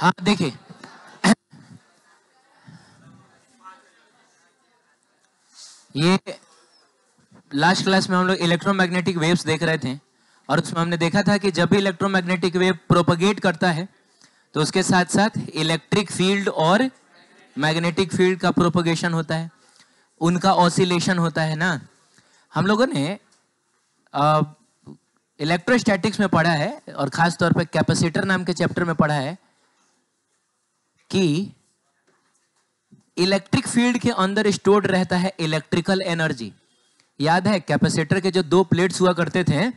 हाँ देखिए ये लास्ट क्लास में हम लोग इलेक्ट्रोमैग्नेटिक वेव्स देख रहे थे और उसमें हमने देखा था कि जब भी इलेक्ट्रोमैग्नेटिक वेव प्रोपगेट करता है तो उसके साथ साथ इलेक्ट्रिक फील्ड और मैग्नेटिक फील्ड का प्रोपगेशन होता है उनका ऑसिलेशन होता है ना हम लोगों ने इलेक्ट्रोस्टैटिक्स में पढ़ा है और ख़ास तौर पर कैपेसिटर नाम के चैप्टर में पढ़ा है कि इलेक्ट्रिक फील्ड के अंदर स्टोर्ड रहता है इलेक्ट्रिकल एनर्जी याद है कैपेसिटर के जो दो प्लेट्स हुआ करते थे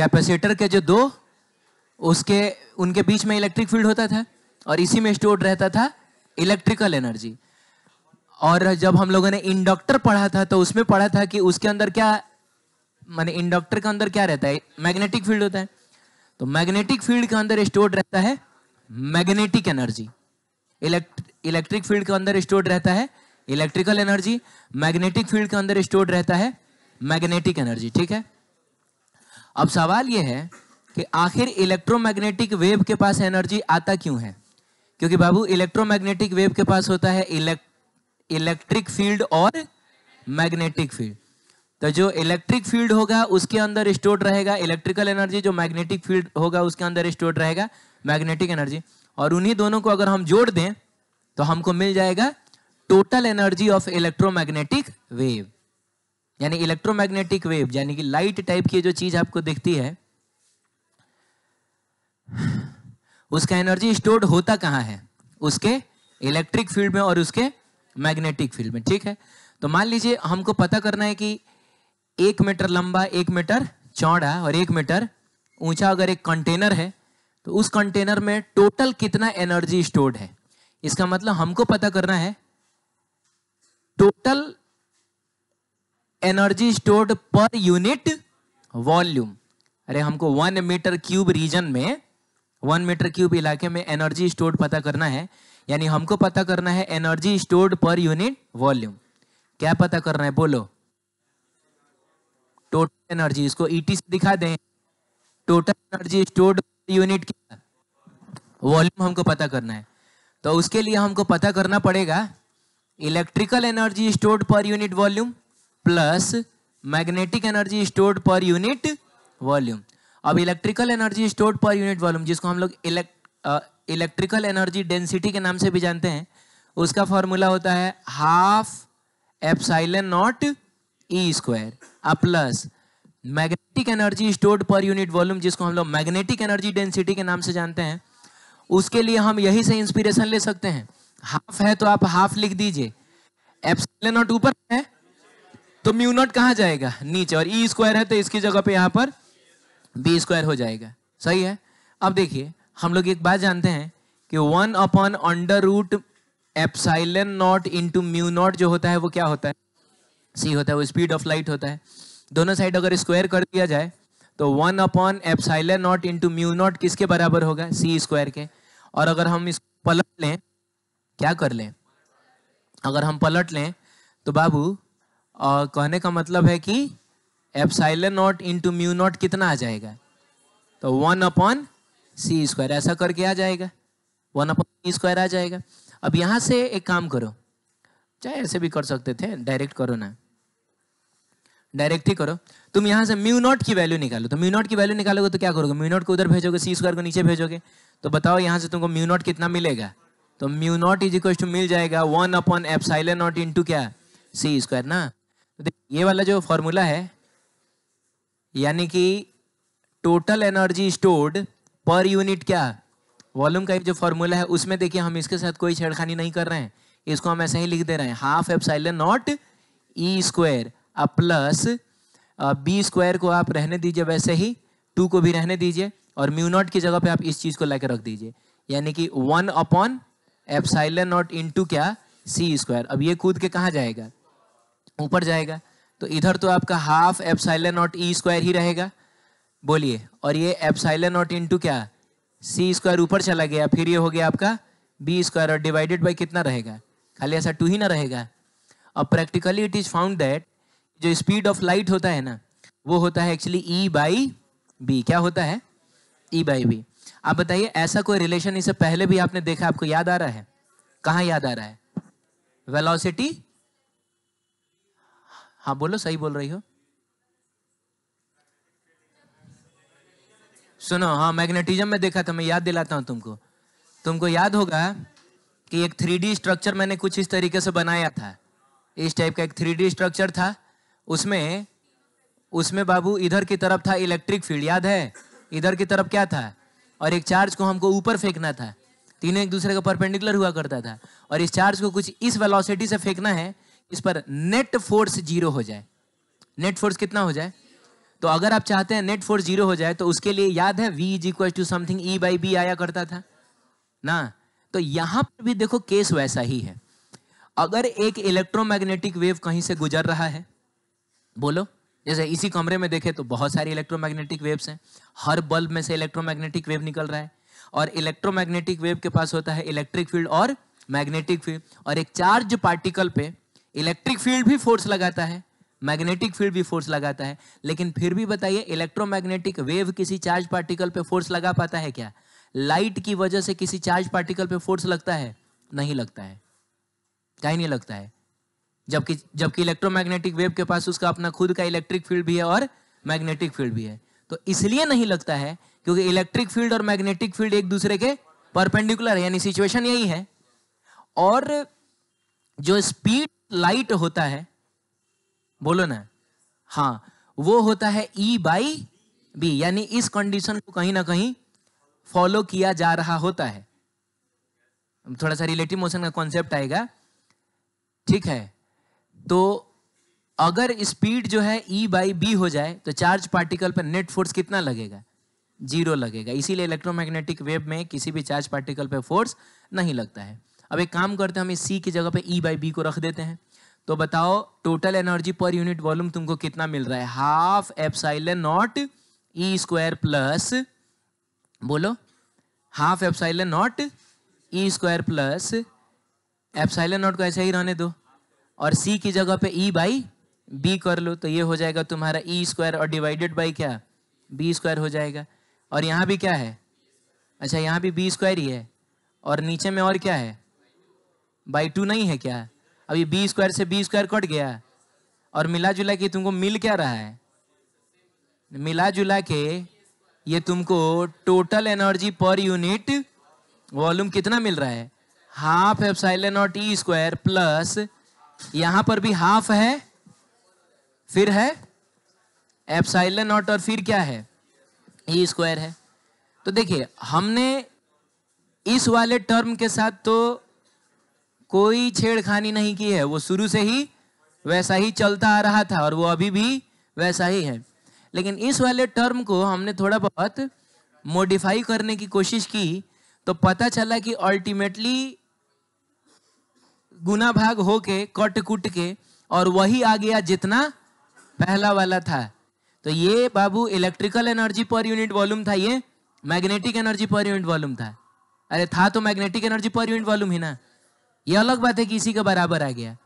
कैपेसिटर के जो दो उसके उनके बीच में इलेक्ट्रिक फील्ड होता था और इसी में स्टोर्ड रहता था इलेक्ट्रिकल एनर्जी और जब हम लोगों ने इंडक्टर पढ़ा था तो उसमें पढ़ा था कि उसके अंदर क्या माने इंडक्टर के अंदर क्या रहता है मैग्नेटिक फील्ड होता है तो मैग्नेटिक फील्ड के अंदर स्टोर्ड रहता है मैग्नेटिक एनर्जी इलेक्ट्रिक फील्ड के अंदर स्टोर्ड रहता है इलेक्ट्रिकल एनर्जी मैग्नेटिक फील्ड के अंदर स्टोर्ड रहता है मैग्नेटिक एनर्जी ठीक है अब सवाल यह है कि आखिर इलेक्ट्रोमैग्नेटिक वेव के पास एनर्जी आता क्यों है क्योंकि बाबू इलेक्ट्रोमैग्नेटिक वेव के पास होता है इलेक्ट्रिक फील्ड और मैग्नेटिक फील्ड तो जो इलेक्ट्रिक फील्ड होगा उसके अंदर स्टोर्ड रहेगा इलेक्ट्रिकल एनर्जी जो मैग्नेटिक फील्ड होगा उसके अंदर स्टोर्ड रहेगा मैग्नेटिक एनर्जी और उन्हीं दोनों को अगर हम जोड़ दें तो हमको मिल जाएगा total energy of electromagnetic wave यानी इलेक्ट्रोमैग्नेटिक वेव यानी कि लाइट टाइप की जो चीज आपको दिखती है उसका एनर्जी स्टोर्ड होता कहां है उसके इलेक्ट्रिक फील्ड में और उसके मैग्नेटिक फील्ड में ठीक है तो मान लीजिए हमको पता करना है कि एक मीटर लंबा एक मीटर चौड़ा और एक मीटर ऊंचा अगर एक कंटेनर है तो उस कंटेनर में टोटल कितना एनर्जी स्टोर्ड है इसका मतलब हमको पता करना है total energy stored per unit volume अरे हमको वन मीटर क्यूब रीजन में वन मीटर क्यूब इलाके में एनर्जी स्टोर्ड पता करना है यानी हमको पता करना है energy stored per unit volume क्या पता करना है बोलो टोटल एनर्जी इसको ईटी e से दिखा दें टोटल एनर्जी स्टोर्ड यूनिट क्या वॉल्यूम हमको पता करना है तो उसके लिए हमको पता करना पड़ेगा electrical energy stored per unit volume plus magnetic energy stored per unit volume अब electrical energy stored per unit volume जिसको हम लोग इलेक्ट्रिकल एनर्जी डेंसिटी के नाम से भी जानते हैं उसका फॉर्मूला होता है half epsilon naught E square plus magnetic energy stored per unit volume जिसको हम लोग मैग्नेटिक एनर्जी डेंसिटी के नाम से जानते हैं उसके लिए हम यही से इंस्पिरेशन ले सकते हैं हाफ है तो आप हाफ लिख दीजिए एप्सिलॉन नॉट ऊपर है तो म्यू नॉट कहाँ जाएगा नीचे और ई e स्क्वायर है तो इसकी जगह पे यहाँ पर बी स्क्वायर हो जाएगा सही है अब देखिए हम लोग एक बात जानते हैं कि one upon under root epsilon naught into mu naught जो होता है वो क्या होता है सी होता है वो स्पीड ऑफ लाइट होता है दोनों साइड अगर स्क्वायर कर दिया जाए तो one upon epsilon naught into mu naught किसके बराबर होगा सी स्क्वायर के और अगर हम इस पलट लें क्या कर लें अगर हम पलट लें तो बाबू और कहने का मतलब है कि epsilon naught into mu naught कितना आ जाएगा तो वन अपॉन सी स्क्वायर ऐसा करके आ जाएगा वन अपॉन सी स्क्वायर आ जाएगा अब यहाँ से एक काम करो चाहे ऐसे भी कर सकते थे डायरेक्ट करो ना डायरेक्ट ही करो तुम यहाँ से म्यू नॉट की वैल्यू निकालो तो म्यू नॉट की वैल्यू निकालोगे तो क्या करोगे म्यू नॉट को उधर भेजोगे सी स्क्वायर को नीचे भेजोगे तो बताओ यहाँ से तुमको म्यू नॉट कितना मिलेगा तो mu naught is equal to मिल जाएगा वन अपॉन एफ नॉट इंटू क्या सी स्क्वायर ना तो ये वाला जो फॉर्मूला है यानी कि total energy stored per unit क्या वॉल्यूम का जो फॉर्मूला है उसमें देखिए हम इसके साथ कोई छेड़खानी नहीं कर रहे हैं इसको हम ऐसे ही लिख दे रहे हैं हाफ एफ naught E square plus B square को आप रहने दीजिए वैसे ही टू को भी रहने दीजिए और म्यू नॉट की जगह पे आप इस चीज़ को लाके रख दीजिए यानी कि one upon epsilon naught इन क्या सी स्क्वायर अब ये कूद के कहाँ जाएगा ऊपर जाएगा तो इधर तो आपका half epsilon naught E square ही रहेगा बोलिए और ये एफ साइलन नॉट इन क्या सी स्क्वायर ऊपर चला गया फिर ये हो गया आपका बी स्क्वायर और डिवाइडेड बाई कितना रहेगा खाली ऐसा टू ही ना रहेगा अब practically it is found that जो स्पीड ऑफ लाइट होता है ना वो होता है एक्चुअली ई बाई बी क्या होता है ई बाई बी आप बताइए ऐसा कोई रिलेशन इसे पहले भी आपने देखा आपको याद आ रहा है कहाँ याद आ रहा है वेलोसिटी हाँ बोलो सही बोल रही हो सुनो हाँ मैग्नेटिज्म में देखा था मैं याद दिलाता हूँ तुमको तुमको याद होगा कि एक थ्री स्ट्रक्चर मैंने कुछ इस तरीके से बनाया था इस टाइप का एक थ्री स्ट्रक्चर था उसमें उसमें बाबू इधर की तरफ था इलेक्ट्रिक फील्ड याद है इधर की तरफ क्या था और एक चार्ज को हमको ऊपर फेंकना था तीनों एक दूसरे का परपेंडिकुलर हुआ करता था और इस चार्ज को कुछ इस वेलोसिटी से फेंकना है इस पर नेट फोर्स जीरो हो जाए नेट फोर्स कितना हो जाए तो अगर आप चाहते हैं नेट फोर्स जीरो हो जाए तो उसके लिए याद है V is equal to something E by B आया करता था ना तो यहां पर भी देखो केस वैसा ही है अगर एक इलेक्ट्रोमैग्नेटिक वेव कहीं से गुजर रहा है बोलो जैसे इसी कमरे में देखें तो बहुत सारी इलेक्ट्रोमैग्नेटिक वेव्स हैं हर बल्ब में से इलेक्ट्रोमैग्नेटिक वेव निकल रहा है और इलेक्ट्रोमैग्नेटिक वेव के पास होता है इलेक्ट्रिक फील्ड और मैग्नेटिक फील्ड और एक चार्ज पार्टिकल पे इलेक्ट्रिक फील्ड भी फोर्स लगाता है मैग्नेटिक फील्ड भी फोर्स लगाता है लेकिन फिर भी बताइए इलेक्ट्रोमैग्नेटिक वेव किसी चार्ज पार्टिकल पे फोर्स लगा पाता है क्या लाइट की वजह से किसी चार्ज पार्टिकल पे फोर्स लगता है नहीं लगता है कहीं नहीं लगता है जबकि जबकि इलेक्ट्रोमैग्नेटिक वेव के पास उसका अपना खुद का इलेक्ट्रिक फील्ड भी है और मैग्नेटिक फील्ड भी है तो इसलिए नहीं लगता है क्योंकि इलेक्ट्रिक फील्ड और मैग्नेटिक फील्ड एक दूसरे के परपेंडिकुलर यानी सिचुएशन यही है और जो स्पीड लाइट होता है बोलो ना हाँ वो होता है ई बाई बी यानी इस कंडीशन को कहीं ना कहीं फॉलो किया जा रहा होता है थोड़ा सा रिलेटिव मोशन का कॉन्सेप्ट आएगा ठीक है तो अगर स्पीड जो है ई बाई बी हो जाए तो चार्ज पार्टिकल पर नेट फोर्स कितना लगेगा जीरो लगेगा इसीलिए इलेक्ट्रोमैग्नेटिक वेव में किसी भी चार्ज पार्टिकल पर फोर्स नहीं लगता है अब एक काम करते हैं हम इस सी की जगह पे ई बाई बी को रख देते हैं तो बताओ total energy per unit volume तुमको कितना मिल रहा है half epsilon naught E square plus बोलो half epsilon naught E square plus epsilon naught को ऐसा ही रहने दो और सी की जगह पे ई बाई बी कर लो तो ये हो जाएगा तुम्हारा ई e स्क्वायर और डिवाइडेड बाई क्या बी स्क्वायर हो जाएगा और यहाँ भी क्या है अच्छा यहाँ भी बी स्क्वायर ही है और नीचे में और क्या है बाई टू नहीं है क्या अभी बी स्क्वायर से बी स्क्वायर कट गया और मिला जुला के तुमको मिल क्या रहा है मिला जुला के ये तुमको total energy per unit volume कितना मिल रहा है half epsilon naught E square plus यहां पर भी हाफ है फिर है एप्साइलन नॉट और फिर क्या है ई e स्क्वायर है तो देखिए हमने इस वाले टर्म के साथ तो कोई छेड़खानी नहीं की है वो शुरू से ही वैसा ही चलता आ रहा था और वो अभी भी वैसा ही है लेकिन इस वाले टर्म को हमने थोड़ा बहुत मॉडिफाई करने की कोशिश की तो पता चला कि अल्टीमेटली गुना भाग होके कट कुट के और वही आ गया जितना पहला वाला था तो ये बाबू electrical energy per unit volume था ये magnetic energy per unit volume था अरे था तो magnetic energy per unit volume ही ना ये अलग बात है कि इसी के बराबर आ गया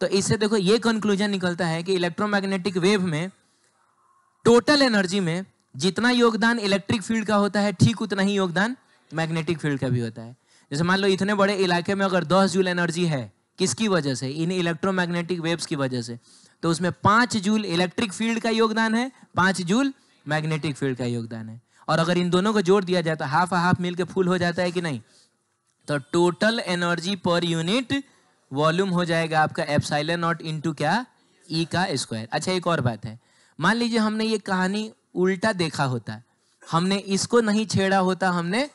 तो इससे देखो ये कंक्लूजन निकलता है कि इलेक्ट्रोमैग्नेटिक वेव में टोटल एनर्जी में जितना योगदान इलेक्ट्रिक फील्ड का होता है ठीक उतना ही योगदान मैग्नेटिक फील्ड का भी होता है जैसे मान लो इतने बड़े इलाके में अगर दस जूल एनर्जी है किसकी वजह से इन इलेक्ट्रोमैग्नेटिक वेव्स की वजह से तो उसमें पांच जूल इलेक्ट्रिक फील्ड का योगदान है पांच जूल मैग्नेटिक फील्ड का योगदान है और अगर इन दोनों को जोड़ दिया जाता तो हाफ हाफ मिल के फुल हो जाता है कि नहीं तो total energy per unit volume हो जाएगा आपका एपसाइल नॉट इन क्या ई e का स्क्वायर अच्छा एक और बात है मान लीजिए हमने ये कहानी उल्टा देखा होता हमने इसको नहीं छेड़ा होता हमने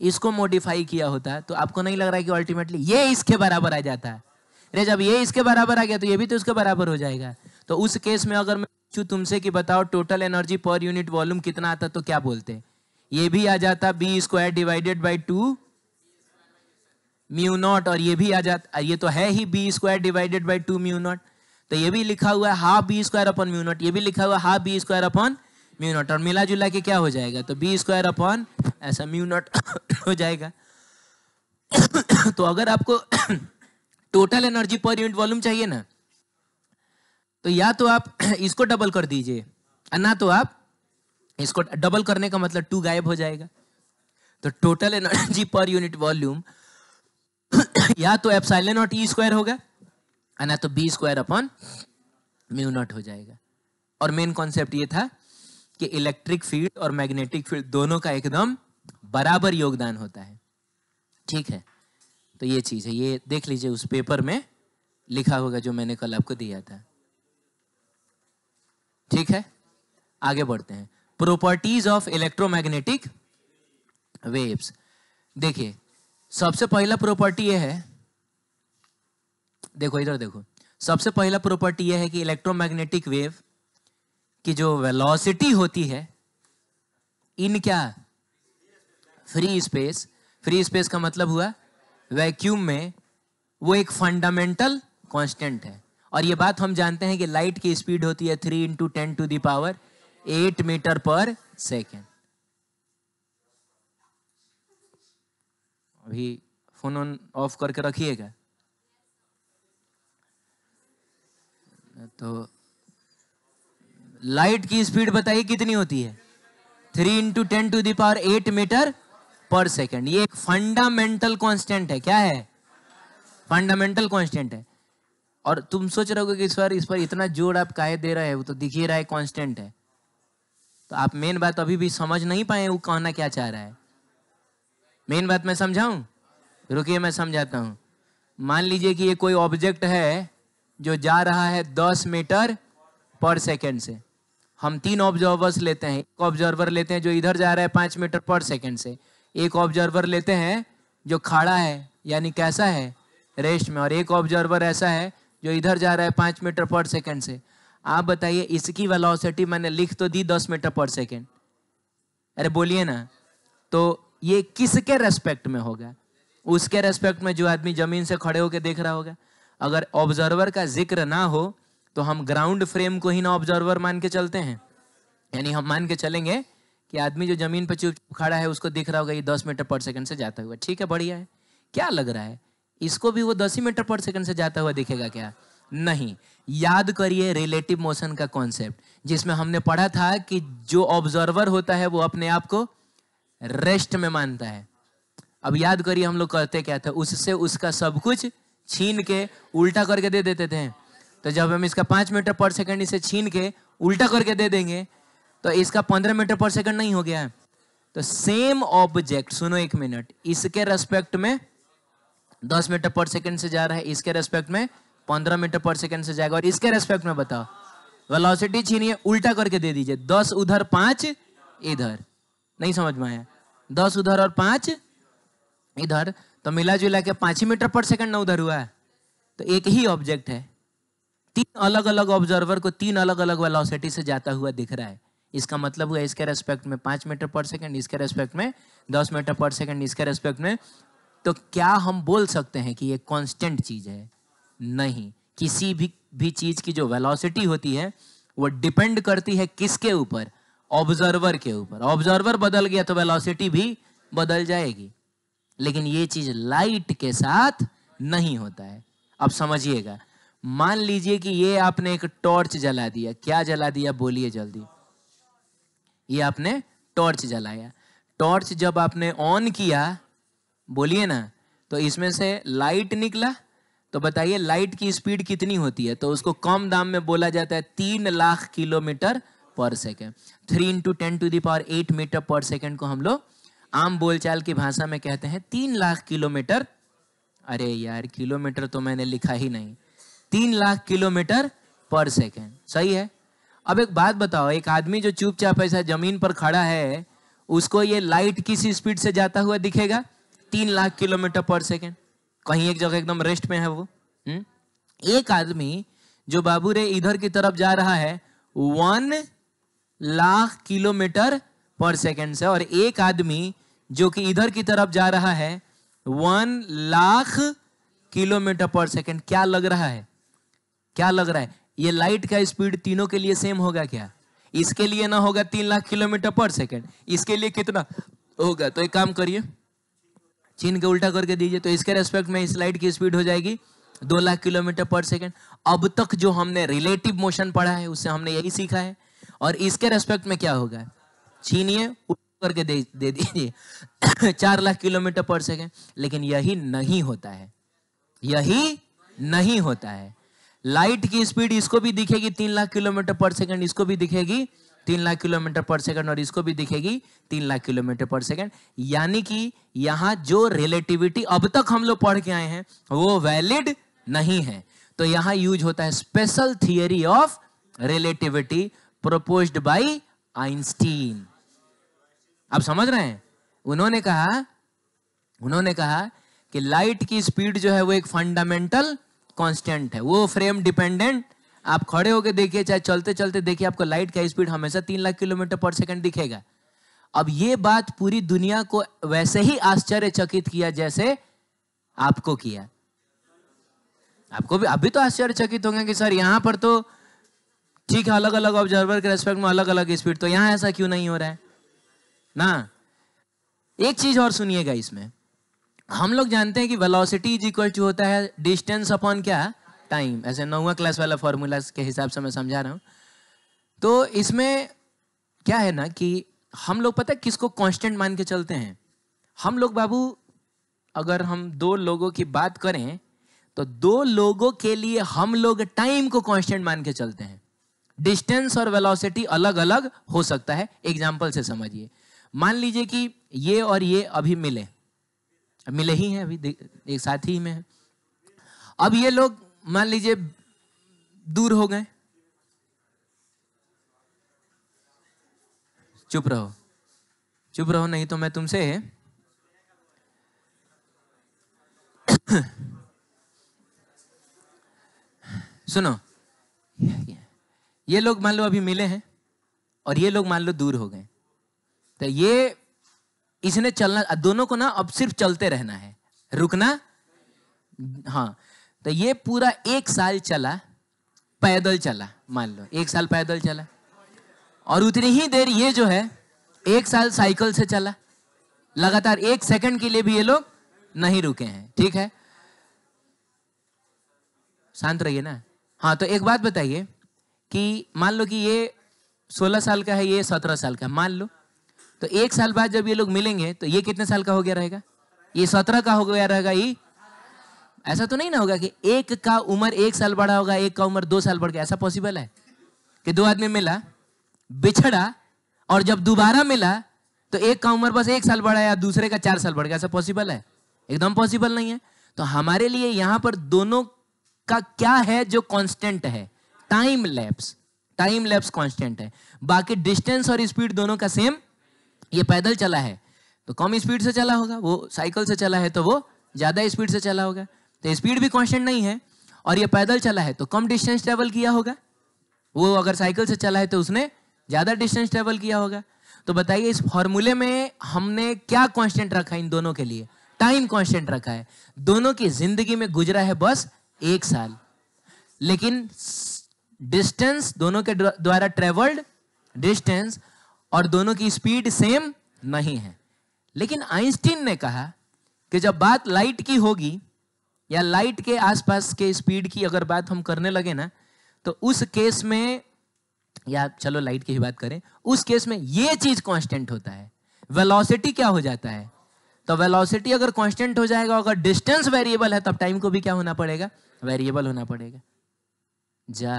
इसको मॉडिफाई किया होता है तो आपको नहीं लग रहा है कि अल्टीमेटली ये इसके बराबर आ जाता है अरे जब ये इसके बराबर आ गया तो ये भी तो इसके बराबर हो जाएगा तो उस केस में अगर मैं पूछू तुमसे कि बताओ total energy per unit volume कितना आता तो क्या बोलते ये भी आ जाता B square divided by two mu naught और ये भी आ जाता ये तो है ही B square divided by two mu naught तो ये भी लिखा हुआ है half B square upon mu naught ये भी लिखा हुआ है half B square upon mu naught और मिला जुला के क्या हो जाएगा तो बी स्क्वायर अपॉन ऐसा म्यू नॉट हो जाएगा तो अगर आपको total energy per unit volume चाहिए ना तो या तो आप इसको डबल कर दीजिए ना तो आप इसको डबल करने का मतलब टू गायब हो जाएगा तो total energy per unit volume या तो साइल नॉट ई स्क्वायर होगा ना तो B square upon mu naught हो जाएगा और मेन कॉन्सेप्ट ये था कि इलेक्ट्रिक फील्ड और मैग्नेटिक फील्ड दोनों का एकदम बराबर योगदान होता है ठीक है तो ये चीज़ है ये देख लीजिए उस पेपर में लिखा होगा जो मैंने कल आपको दिया था ठीक है आगे बढ़ते हैं प्रॉपर्टीज ऑफ इलेक्ट्रोमैग्नेटिक वेव्स देखिए सबसे पहला प्रॉपर्टी यह है देखो इधर देखो सबसे पहला प्रॉपर्टी यह है कि इलेक्ट्रोमैग्नेटिक वेव की जो वेलोसिटी होती है इन क्या फ्री स्पेस फ्री स्पेस का मतलब हुआ वैक्यूम में वो एक फंडामेंटल कांस्टेंट है और ये बात हम जानते हैं कि लाइट की स्पीड होती है three into ten to the power eight metre per second अभी फोन ऑन ऑफ करके रखिएगा तो लाइट की स्पीड बताइए कितनी होती है three into ten to the power eight metre per second ये एक फंडामेंटल कॉन्स्टेंट है क्या है फंडामेंटल कॉन्स्टेंट है और तुम सोच रहे हो कि इस बार इस पर इतना जोर आप काहे दे रहे हैं वो तो दिख ही रहा है कॉन्स्टेंट है तो आप मेन बात अभी भी समझ नहीं पाए वो कहना क्या चाह रहा है मेन बात मैं समझाऊं रुकिए मैं समझाता हूं मान लीजिए कि ये कोई ऑब्जेक्ट है जो जा रहा है दस मीटर पर सेकेंड से हम तीन ऑब्जर्वर्स लेते हैं एक ऑब्जर्वर लेते हैं जो इधर जा रहा है पांच मीटर पर सेकेंड से एक ऑब्जर्वर लेते हैं जो खाड़ा है यानी कैसा है रेस्ट में और एक ऑब्जर्वर ऐसा है जो इधर जा रहा है पाँच मीटर पर सेकेंड से आप बताइए इसकी वेलोसिटी मैंने लिख तो दी दस मीटर पर सेकेंड अरे बोलिए ना तो ये किसके रेस्पेक्ट में होगा उसके रेस्पेक्ट में जो आदमी ज़मीन से खड़े होकर देख रहा होगा अगर ऑब्जर्वर का जिक्र ना हो तो हम ग्राउंड फ्रेम को ही ना ऑब्जर्वर मान के चलते हैं यानी हम मान के चलेंगे कि आदमी जो जमीन पर चुप खड़ा है उसको दिख रहा होगा ये दस मीटर पर सेकंड से जाता हुआ ठीक है बढ़िया है क्या लग रहा है इसको भी वो दस ही मीटर पर सेकंड से जाता हुआ दिखेगा क्या नहीं याद करिए रिलेटिव मोशन का कॉन्सेप्ट जिसमें हमने पढ़ा था कि जो ऑब्जर्वर होता है वो अपने आप को रेस्ट में मानता है अब याद करिए हम लोग करते क्या था उससे उसका सब कुछ छीन के उल्टा करके दे देते थे तो जब हम इसका पांच मीटर पर सेकंड इसे छीन के उल्टा करके दे देंगे तो इसका पंद्रह मीटर पर सेकंड नहीं हो गया है तो सेम ऑब्जेक्ट सुनो एक मिनट इसके रेस्पेक्ट में दस मीटर पर सेकंड से जा रहा है इसके रेस्पेक्ट में पंद्रह मीटर पर सेकंड से जाएगा और इसके रेस्पेक्ट में बताओ वेलोसिटी छीनिए उल्टा करके दे दीजिए दस उधर पांच इधर नहीं समझ में आया दस उधर और पांच इधर तो मिला जुला के पांच ही मीटर पर सेकंड ना उधर हुआ है तो एक ही ऑब्जेक्ट है तीन अलग अलग ऑब्जर्वर को तीन अलग अलग वेलोसिटी से जाता हुआ दिख रहा है इसका मतलब हुआ इसके रेस्पेक्ट में पाँच मीटर पर सेकेंड इसके रेस्पेक्ट में दस मीटर पर सेकेंड इसके रेस्पेक्ट में तो क्या हम बोल सकते हैं कि ये कांस्टेंट चीज़ है नहीं किसी भी भी चीज़ की जो वेलोसिटी होती है वो डिपेंड करती है किसके ऊपर ऑब्जर्वर के ऊपर ऑब्जर्वर बदल गया तो वेलोसिटी भी बदल जाएगी लेकिन ये चीज़ लाइट के साथ नहीं होता है अब समझिएगा मान लीजिए कि ये आपने एक टॉर्च जला दिया क्या जला दिया बोलिए जल्दी ये आपने टॉर्च जलाया टॉर्च जब आपने ऑन किया बोलिए ना तो इसमें से लाइट निकला तो बताइए लाइट की स्पीड कितनी होती है तो उसको कम दाम में बोला जाता है तीन lakh kilometre per second three into ten to the power eight metre per second को हम लोग आम बोलचाल की भाषा में कहते हैं तीन लाख किलोमीटर अरे यार किलोमीटर तो मैंने लिखा ही नहीं तीन लाख किलोमीटर पर सेकेंड सही है अब एक बात बताओ एक आदमी जो चुपचाप ऐसा जमीन पर खड़ा है उसको ये लाइट किस स्पीड से जाता हुआ दिखेगा तीन लाख किलोमीटर पर सेकेंड कहीं एक जगह एकदम रेस्ट में है वो हुँ? हम्म? एक आदमी जो बाबू रे इधर की तरफ जा रहा है one lakh kilometre per second से और एक आदमी जो कि इधर की तरफ जा रहा है one lakh kilometre per second क्या लग रहा है क्या लग रहा है ये लाइट का स्पीड तीनों के लिए सेम होगा क्या इसके लिए ना होगा तीन लाख किलोमीटर पर सेकेंड इसके लिए कितना होगा तो एक काम करिए चीन के उल्टा करके दीजिए तो इसके रेस्पेक्ट में इस लाइट की स्पीड हो जाएगी दो लाख किलोमीटर पर सेकेंड अब तक जो हमने रिलेटिव मोशन पढ़ा है उससे हमने यही सीखा है और इसके रेस्पेक्ट में क्या होगा छीनिए करके दे दे दीजिए चार लाख किलोमीटर पर सेकेंड लेकिन यही नहीं होता है यही नहीं होता है लाइट की स्पीड इसको भी दिखेगी तीन लाख किलोमीटर पर सेकंड इसको भी दिखेगी तीन लाख किलोमीटर पर सेकंड और इसको भी दिखेगी तीन लाख किलोमीटर पर सेकंड यानी कि यहां जो रिलेटिविटी अब तक हम लोग पढ़ के आए हैं वो वैलिड नहीं है तो यहां यूज होता है special theory of relativity propose by Einstein आप समझ रहे हैं उन्होंने कहा उन्होंने कहा कि लाइट की स्पीड जो है वो एक फंडामेंटल कांस्टेंट है वो फ्रेम डिपेंडेंट आप खड़े होकर देखिए चाहे चलते चलते देखिए आपको लाइट का स्पीड हमेशा तीन लाख किलोमीटर पर सेकंड दिखेगा अब ये बात पूरी दुनिया को वैसे ही आश्चर्यचकित किया जैसे आपको किया आपको भी अभी तो आश्चर्यचकित होंगे कि सर यहां पर तो ठीक है अलग अलग ऑब्जर्वर के रेस्पेक्ट में अलग अलग स्पीड तो यहां ऐसा क्यों नहीं हो रहा है ना एक चीज और सुनिएगा इसमें हम लोग जानते हैं कि वेलोसिटी इज इक्वल टू होता है डिस्टेंस अपॉन क्या टाइम ऐसे नौवा क्लास वाला फॉर्मूला के हिसाब से मैं समझा रहा हूँ तो इसमें क्या है ना कि हम लोग पता है किसको कांस्टेंट मान के चलते हैं हम लोग बाबू अगर हम दो लोगों की बात करें तो दो लोगों के लिए हम लोग टाइम को कांस्टेंट मान के चलते हैं डिस्टेंस और वेलोसिटी अलग अलग हो सकता है एग्जाम्पल से समझिए मान लीजिए कि ये और ये अभी मिले मिले ही हैं अभी एक साथ ही में है अब ये लोग मान लीजिए दूर हो गए चुप रहो चुप रहो नहीं तो मैं तुमसे सुनो ये लोग मान लो अभी मिले हैं और ये लोग मान लो दूर हो गए तो ये इसने चलना दोनों को ना अब सिर्फ चलते रहना है रुकना हाँ तो ये पूरा एक साल चला पैदल चला मान लो एक साल पैदल चला और उतनी ही देर ये जो है एक साल साइकिल से चला लगातार एक सेकंड के लिए भी ये लोग नहीं रुके हैं ठीक है शांत रहिए ना हाँ तो एक बात बताइए कि मान लो कि ये सोलह साल का है ये सत्रह साल का मान लो तो एक साल बाद जब ये लोग मिलेंगे तो ये कितने साल का हो गया रहेगा ये सत्रह का हो गया रहेगा ये ऐसा तो नहीं ना होगा कि एक का उम्र एक साल बड़ा होगा एक का उम्र दो साल बढ़ गया ऐसा पॉसिबल है कि दो आदमी मिला बिछड़ा और जब दोबारा मिला तो एक का उम्र बस एक साल बढ़ा या दूसरे का चार साल बढ़ गया ऐसा पॉसिबल है एकदम पॉसिबल नहीं है तो हमारे लिए यहां पर दोनों का क्या है जो कांस्टेंट है time lapse time lapse constant है बाकी डिस्टेंस और स्पीड दोनों का सेम ये पैदल चला है तो कम स्पीड से चला होगा वो साइकिल से चला है तो वो ज़्यादा स्पीड से चला होगा तो स्पीड भी कॉन्स्टेंट नहीं है और ये पैदल चला है तो कम डिस्टेंस ट्रेवल किया होगा वो अगर साइकिल से चला है तो उसने ज़्यादा डिस्टेंस ट्रेवल किया होगा तो बताइए इस फॉर्मूले में हमने क्या कॉन्स्टेंट रखा है इन दोनों के लिए टाइम कॉन्स्टेंट रखा है दोनों की जिंदगी में गुजरा है बस एक साल लेकिन डिस्टेंस दोनों के द्वारा ट्रेवल्ड डिस्टेंस और दोनों की स्पीड सेम नहीं है लेकिन आइंस्टीन ने कहा कि जब बात लाइट की होगी या लाइट के आसपास के स्पीड की अगर बात हम करने लगे ना तो उस केस में या चलो लाइट की ही बात करें उस केस में ये चीज कांस्टेंट होता है वेलोसिटी क्या हो जाता है तो वेलोसिटी अगर कांस्टेंट हो जाएगा अगर डिस्टेंस वेरिएबल है तब टाइम को भी क्या होना पड़ेगा वेरिएबल होना पड़ेगा जा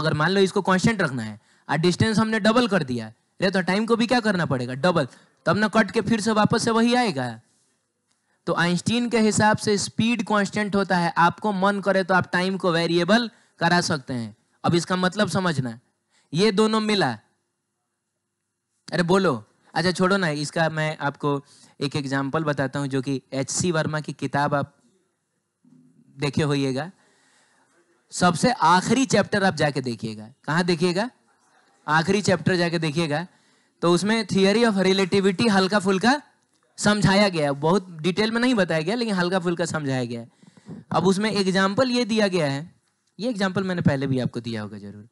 अगर मान लो इसको कांस्टेंट रखना है और डिस्टेंस हमने डबल कर दिया ये तो टाइम को भी क्या करना पड़ेगा डबल तब ना कट के फिर से वापस से वही आएगा तो आइंस्टीन के हिसाब से स्पीड कांस्टेंट होता है आपको मन करे तो आप टाइम को वेरिएबल करा सकते हैं अब इसका मतलब समझना ये दोनों मिला अरे बोलो अच्छा छोड़ो ना इसका मैं आपको एक एग्जाम्पल बताता हूँ जो कि एच सी वर्मा की किताब आप देखे होइएगा सबसे आखिरी चैप्टर आप जाके देखिएगा कहाँ देखिएगा आखिरी चैप्टर जाके देखिएगा तो उसमें थियोरी ऑफ रिलेटिविटी हल्का फुल्का समझाया गया है बहुत डिटेल में नहीं बताया गया लेकिन हल्का फुल्का समझाया गया है अब उसमें एग्जाम्पल ये दिया गया है ये एग्जाम्पल मैंने पहले भी आपको दिया होगा जरूर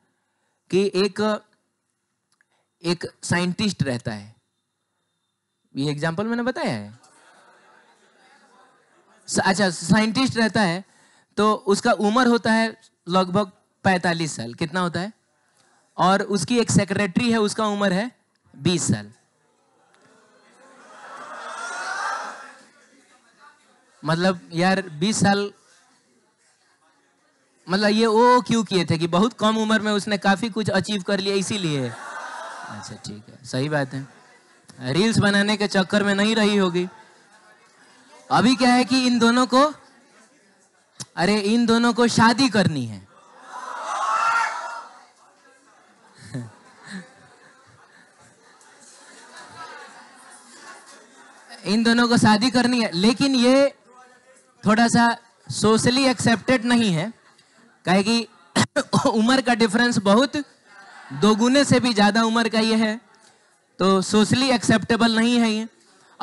कि एक एक साइंटिस्ट रहता है ये एग्जाम्पल मैंने बताया है अच्छा साइंटिस्ट रहता है तो उसका उम्र होता है लगभग पैंतालीस साल कितना होता है और उसकी एक सेक्रेटरी है उसका उम्र है बीस साल मतलब यार बीस साल मतलब ये वो क्यों किए थे कि बहुत कम उम्र में उसने काफी कुछ अचीव कर लिया इसीलिए अच्छा ठीक है सही बात है रील्स बनाने के चक्कर में नहीं रही होगी अभी क्या है कि इन दोनों को अरे इन दोनों को शादी करनी है इन दोनों को शादी करनी है लेकिन ये थोड़ा सा सोशली एक्सेप्टेड नहीं है कहे कि उम्र का डिफरेंस बहुत दोगुने से भी ज़्यादा उम्र का ये है तो सोशली एक्सेप्टेबल नहीं है ये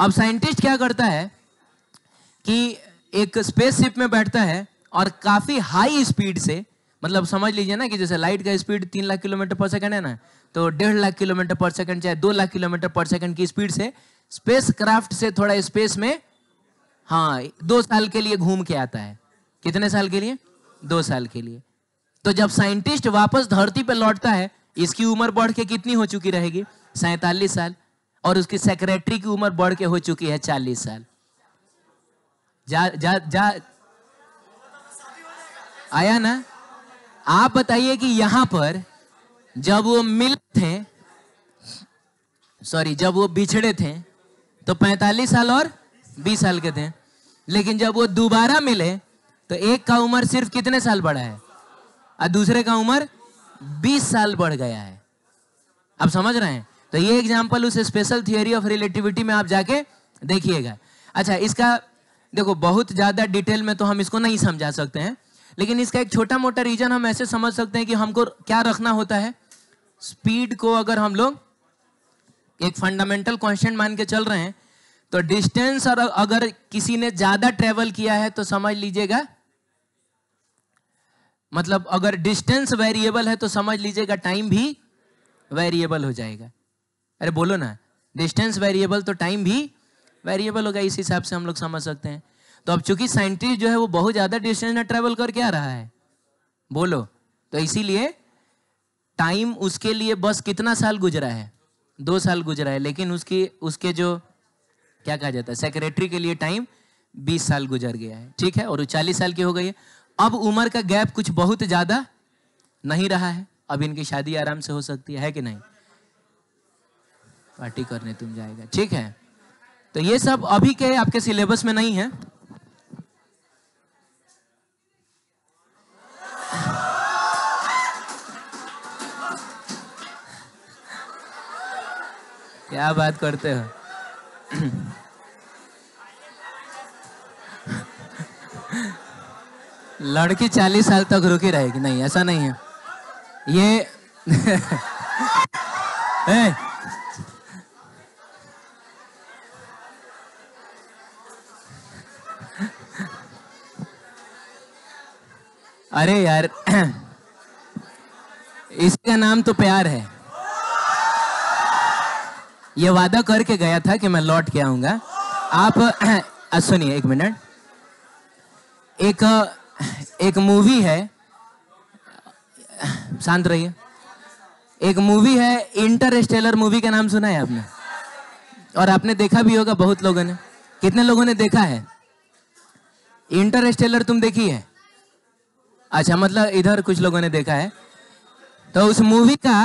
अब साइंटिस्ट क्या करता है कि एक स्पेसशिप में बैठता है और काफ़ी हाई स्पीड से मतलब समझ लीजिए ना कि जैसे लाइट का स्पीड तीन लाख किलोमीटर पर सेकंड है ना तो डेढ़ लाख किलोमीटर पर सेकंड चाहे दो लाख किलोमीटर पर सेकंड की स्पीड से स्पेस क्राफ्ट से थोड़ा स्पेस में हाँ दो साल के लिए घूम के आता है कितने साल के लिए दो साल के लिए तो जब साइंटिस्ट वापस धरती पर लौटता है इसकी उम्र बढ़ के कितनी हो चुकी रहेगी सैतालीस साल और उसकी सेक्रेटरी की उम्र बढ़ के हो चुकी है चालीस साल जा जा जा आया ना आप बताइए कि यहां पर जब वो मिल थे सॉरी जब वो बिछड़े थे तो 45 साल और 20 साल के थे लेकिन जब वो दोबारा मिले तो एक का उम्र सिर्फ कितने साल बढ़ा है और दूसरे का उम्र 20 साल बढ़ गया है आप समझ रहे हैं तो ये एग्जाम्पल उस स्पेशल थियोरी ऑफ रिलेटिविटी में आप जाके देखिएगा अच्छा इसका देखो बहुत ज़्यादा डिटेल में तो हम इसको नहीं समझा सकते हैं लेकिन इसका एक छोटा मोटा रीजन हम ऐसे समझ सकते हैं कि हमको क्या रखना होता है स्पीड को अगर हम लोग एक फंडामेंटल कॉन्स्टेंट मान के चल रहे हैं तो डिस्टेंस और अगर किसी ने ज्यादा ट्रेवल किया है तो समझ लीजिएगा मतलब अगर डिस्टेंस वेरिएबल है तो समझ लीजिएगा टाइम भी वेरिएबल हो जाएगा अरे बोलो ना डिस्टेंस वेरिएबल तो टाइम भी वेरिएबल होगा इस हिसाब से हम लोग समझ सकते हैं तो अब चूंकि साइंटिस्ट जो है वो बहुत ज़्यादा डिस्टेंस में ट्रेवल करके आ रहा है बोलो तो इसीलिए टाइम उसके लिए बस कितना साल गुजरा है दो साल गुजरा है लेकिन उसकी उसके जो क्या कहा जाता है सेक्रेटरी के लिए टाइम बीस साल गुजर गया है ठीक है और चालीस साल की हो गई है अब उम्र का गैप कुछ बहुत ज़्यादा नहीं रहा है अब इनकी शादी आराम से हो सकती है, है कि नहीं पार्टी करने तुम जाएगा ठीक है तो ये सब अभी के आपके सिलेबस में नहीं है क्या बात करते हो लड़की चालीस साल तक रुकी रहेगी नहीं ऐसा नहीं है ये ए, अरे यार इसका नाम तो प्यार है ये वादा करके गया था कि मैं लौट के आऊंगा आप सुनिए एक मिनट एक एक मूवी है शांत रहिए एक मूवी है इंटरस्टेलर मूवी का नाम सुना है आपने और आपने देखा भी होगा बहुत लोगों ने कितने लोगों ने देखा है इंटरस्टेलर तुम देखी है अच्छा मतलब इधर कुछ लोगों ने देखा है तो उस मूवी का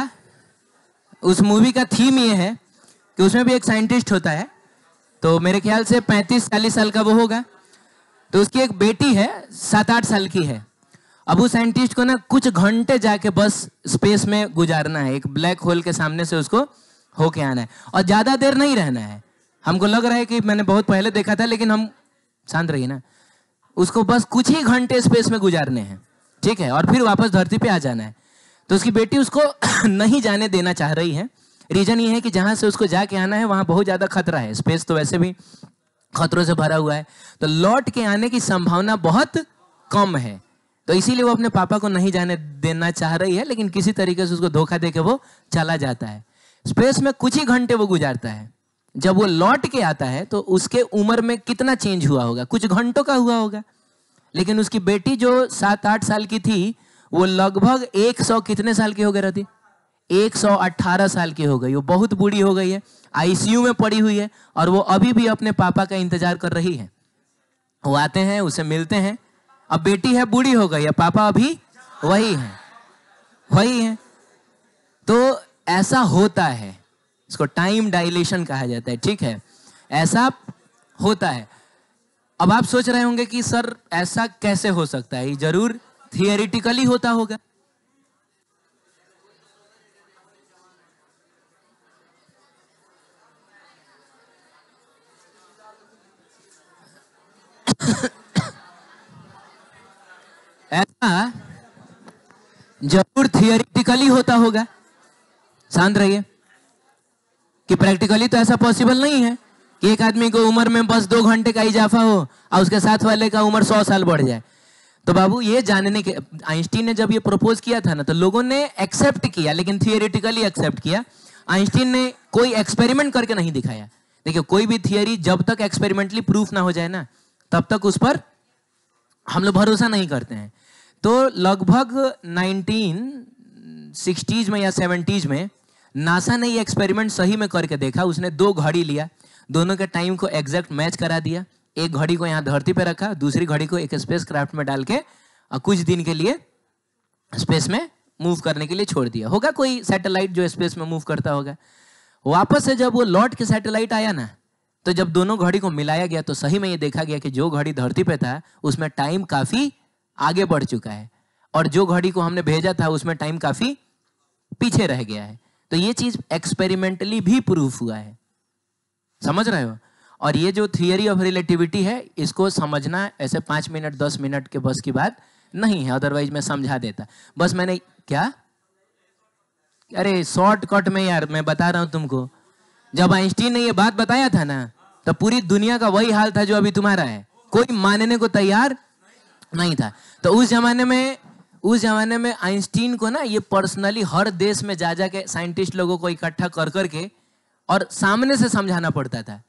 उस मूवी का थीम ये है कि उसमें भी एक साइंटिस्ट होता है तो मेरे ख्याल से 35 चालीस साल का वो होगा तो उसकी एक बेटी है सात आठ साल की है अब उस साइंटिस्ट को ना कुछ घंटे जाके बस स्पेस में गुजारना है एक ब्लैक होल के सामने से उसको होके आना है और ज़्यादा देर नहीं रहना है हमको लग रहा है कि मैंने बहुत पहले देखा था लेकिन हम शांत रहिए ना उसको बस कुछ ही घंटे स्पेस में गुजारने हैं ठीक है और फिर वापस धरती पे आ जाना है तो उसकी बेटी उसको नहीं जाने देना चाह रही है रीजन ये है कि जहां से उसको जाके आना है वहां बहुत ज्यादा खतरा है स्पेस तो वैसे भी खतरों से भरा हुआ है तो लौट के आने की संभावना बहुत कम है तो इसीलिए वो अपने पापा को नहीं जाने देना चाह रही है लेकिन किसी तरीके से उसको धोखा दे वो चला जाता है स्पेस में कुछ ही घंटे वो गुजारता है जब वो लौट के आता है तो उसके उम्र में कितना चेंज हुआ होगा कुछ घंटों का हुआ होगा लेकिन उसकी बेटी जो सात आठ साल की थी वो लगभग एक सौ कितने साल की हो गई रहती 118 साल की हो गई वो बहुत बूढ़ी हो गई है आईसीयू में पड़ी हुई है और वो अभी भी अपने पापा का इंतजार कर रही है वो आते हैं उसे मिलते हैं अब बेटी है बूढ़ी हो गई है पापा अभी वही है वही है तो ऐसा होता है इसको टाइम डायलेशन कहा जाता है ठीक है ऐसा होता है अब आप सोच रहे होंगे कि सर ऐसा कैसे हो सकता है जरूर थियोरिटिकली होता होगा ऐसा जरूर थियोरिटिकली होता होगा शांत रहिए कि प्रैक्टिकली तो ऐसा पॉसिबल नहीं है कि एक आदमी को उम्र में बस दो घंटे का इजाफा हो और उसके साथ वाले का उम्र सौ साल बढ़ जाए तो बाबू ये जानने के आइंस्टीन ने जब ये प्रपोज किया था ना तो लोगों ने एक्सेप्ट किया लेकिन थियोरिटिकली एक्सेप्ट किया आइंस्टीन ने कोई एक्सपेरिमेंट करके नहीं दिखाया देखिए कोई भी थियोरी जब तक एक्सपेरिमेंटली प्रूफ ना हो जाए ना तब तक उस पर हम लोग भरोसा नहीं करते हैं तो लगभग सिक्सटीज में या सेवेंटीज में नासा ने ये एक्सपेरिमेंट सही में करके देखा उसने दो घड़ी लिया दोनों के टाइम को एग्जैक्ट मैच करा दिया एक घड़ी को यहाँ धरती पे रखा दूसरी घड़ी को एक स्पेस क्राफ्ट में डाल के और कुछ दिन के लिए स्पेस में मूव करने के लिए छोड़ दिया होगा कोई सैटेलाइट जो स्पेस में मूव करता होगा वापस से जब वो लौट के सैटेलाइट आया ना तो जब दोनों घड़ी को मिलाया गया तो सही में ये देखा गया कि जो घड़ी धरती पे था उसमें टाइम काफी आगे बढ़ चुका है और जो घड़ी को हमने भेजा था उसमें टाइम काफी पीछे रह गया है तो ये चीज एक्सपेरिमेंटली भी प्रूफ हुआ है समझ रहे हो और ये जो थियोरी ऑफ रिलेटिविटी है इसको समझना ऐसे पांच मिनट दस मिनट के बस की बात नहीं है अदरवाइज मैं समझा देता बस मैंने क्या अरे शॉर्टकट में यार मैं बता रहा हूं तुमको जब आइंस्टीन ने ये बात बताया था ना तो पूरी दुनिया का वही हाल था जो अभी तुम्हारा है कोई मानने को तैयार नहीं था तो उस जमाने में उस जमाने में आइंस्टीन को ना ये पर्सनली हर देश में जा जा के साइंटिस्ट लोगों को इकट्ठा कर कर के और सामने से समझाना पड़ता था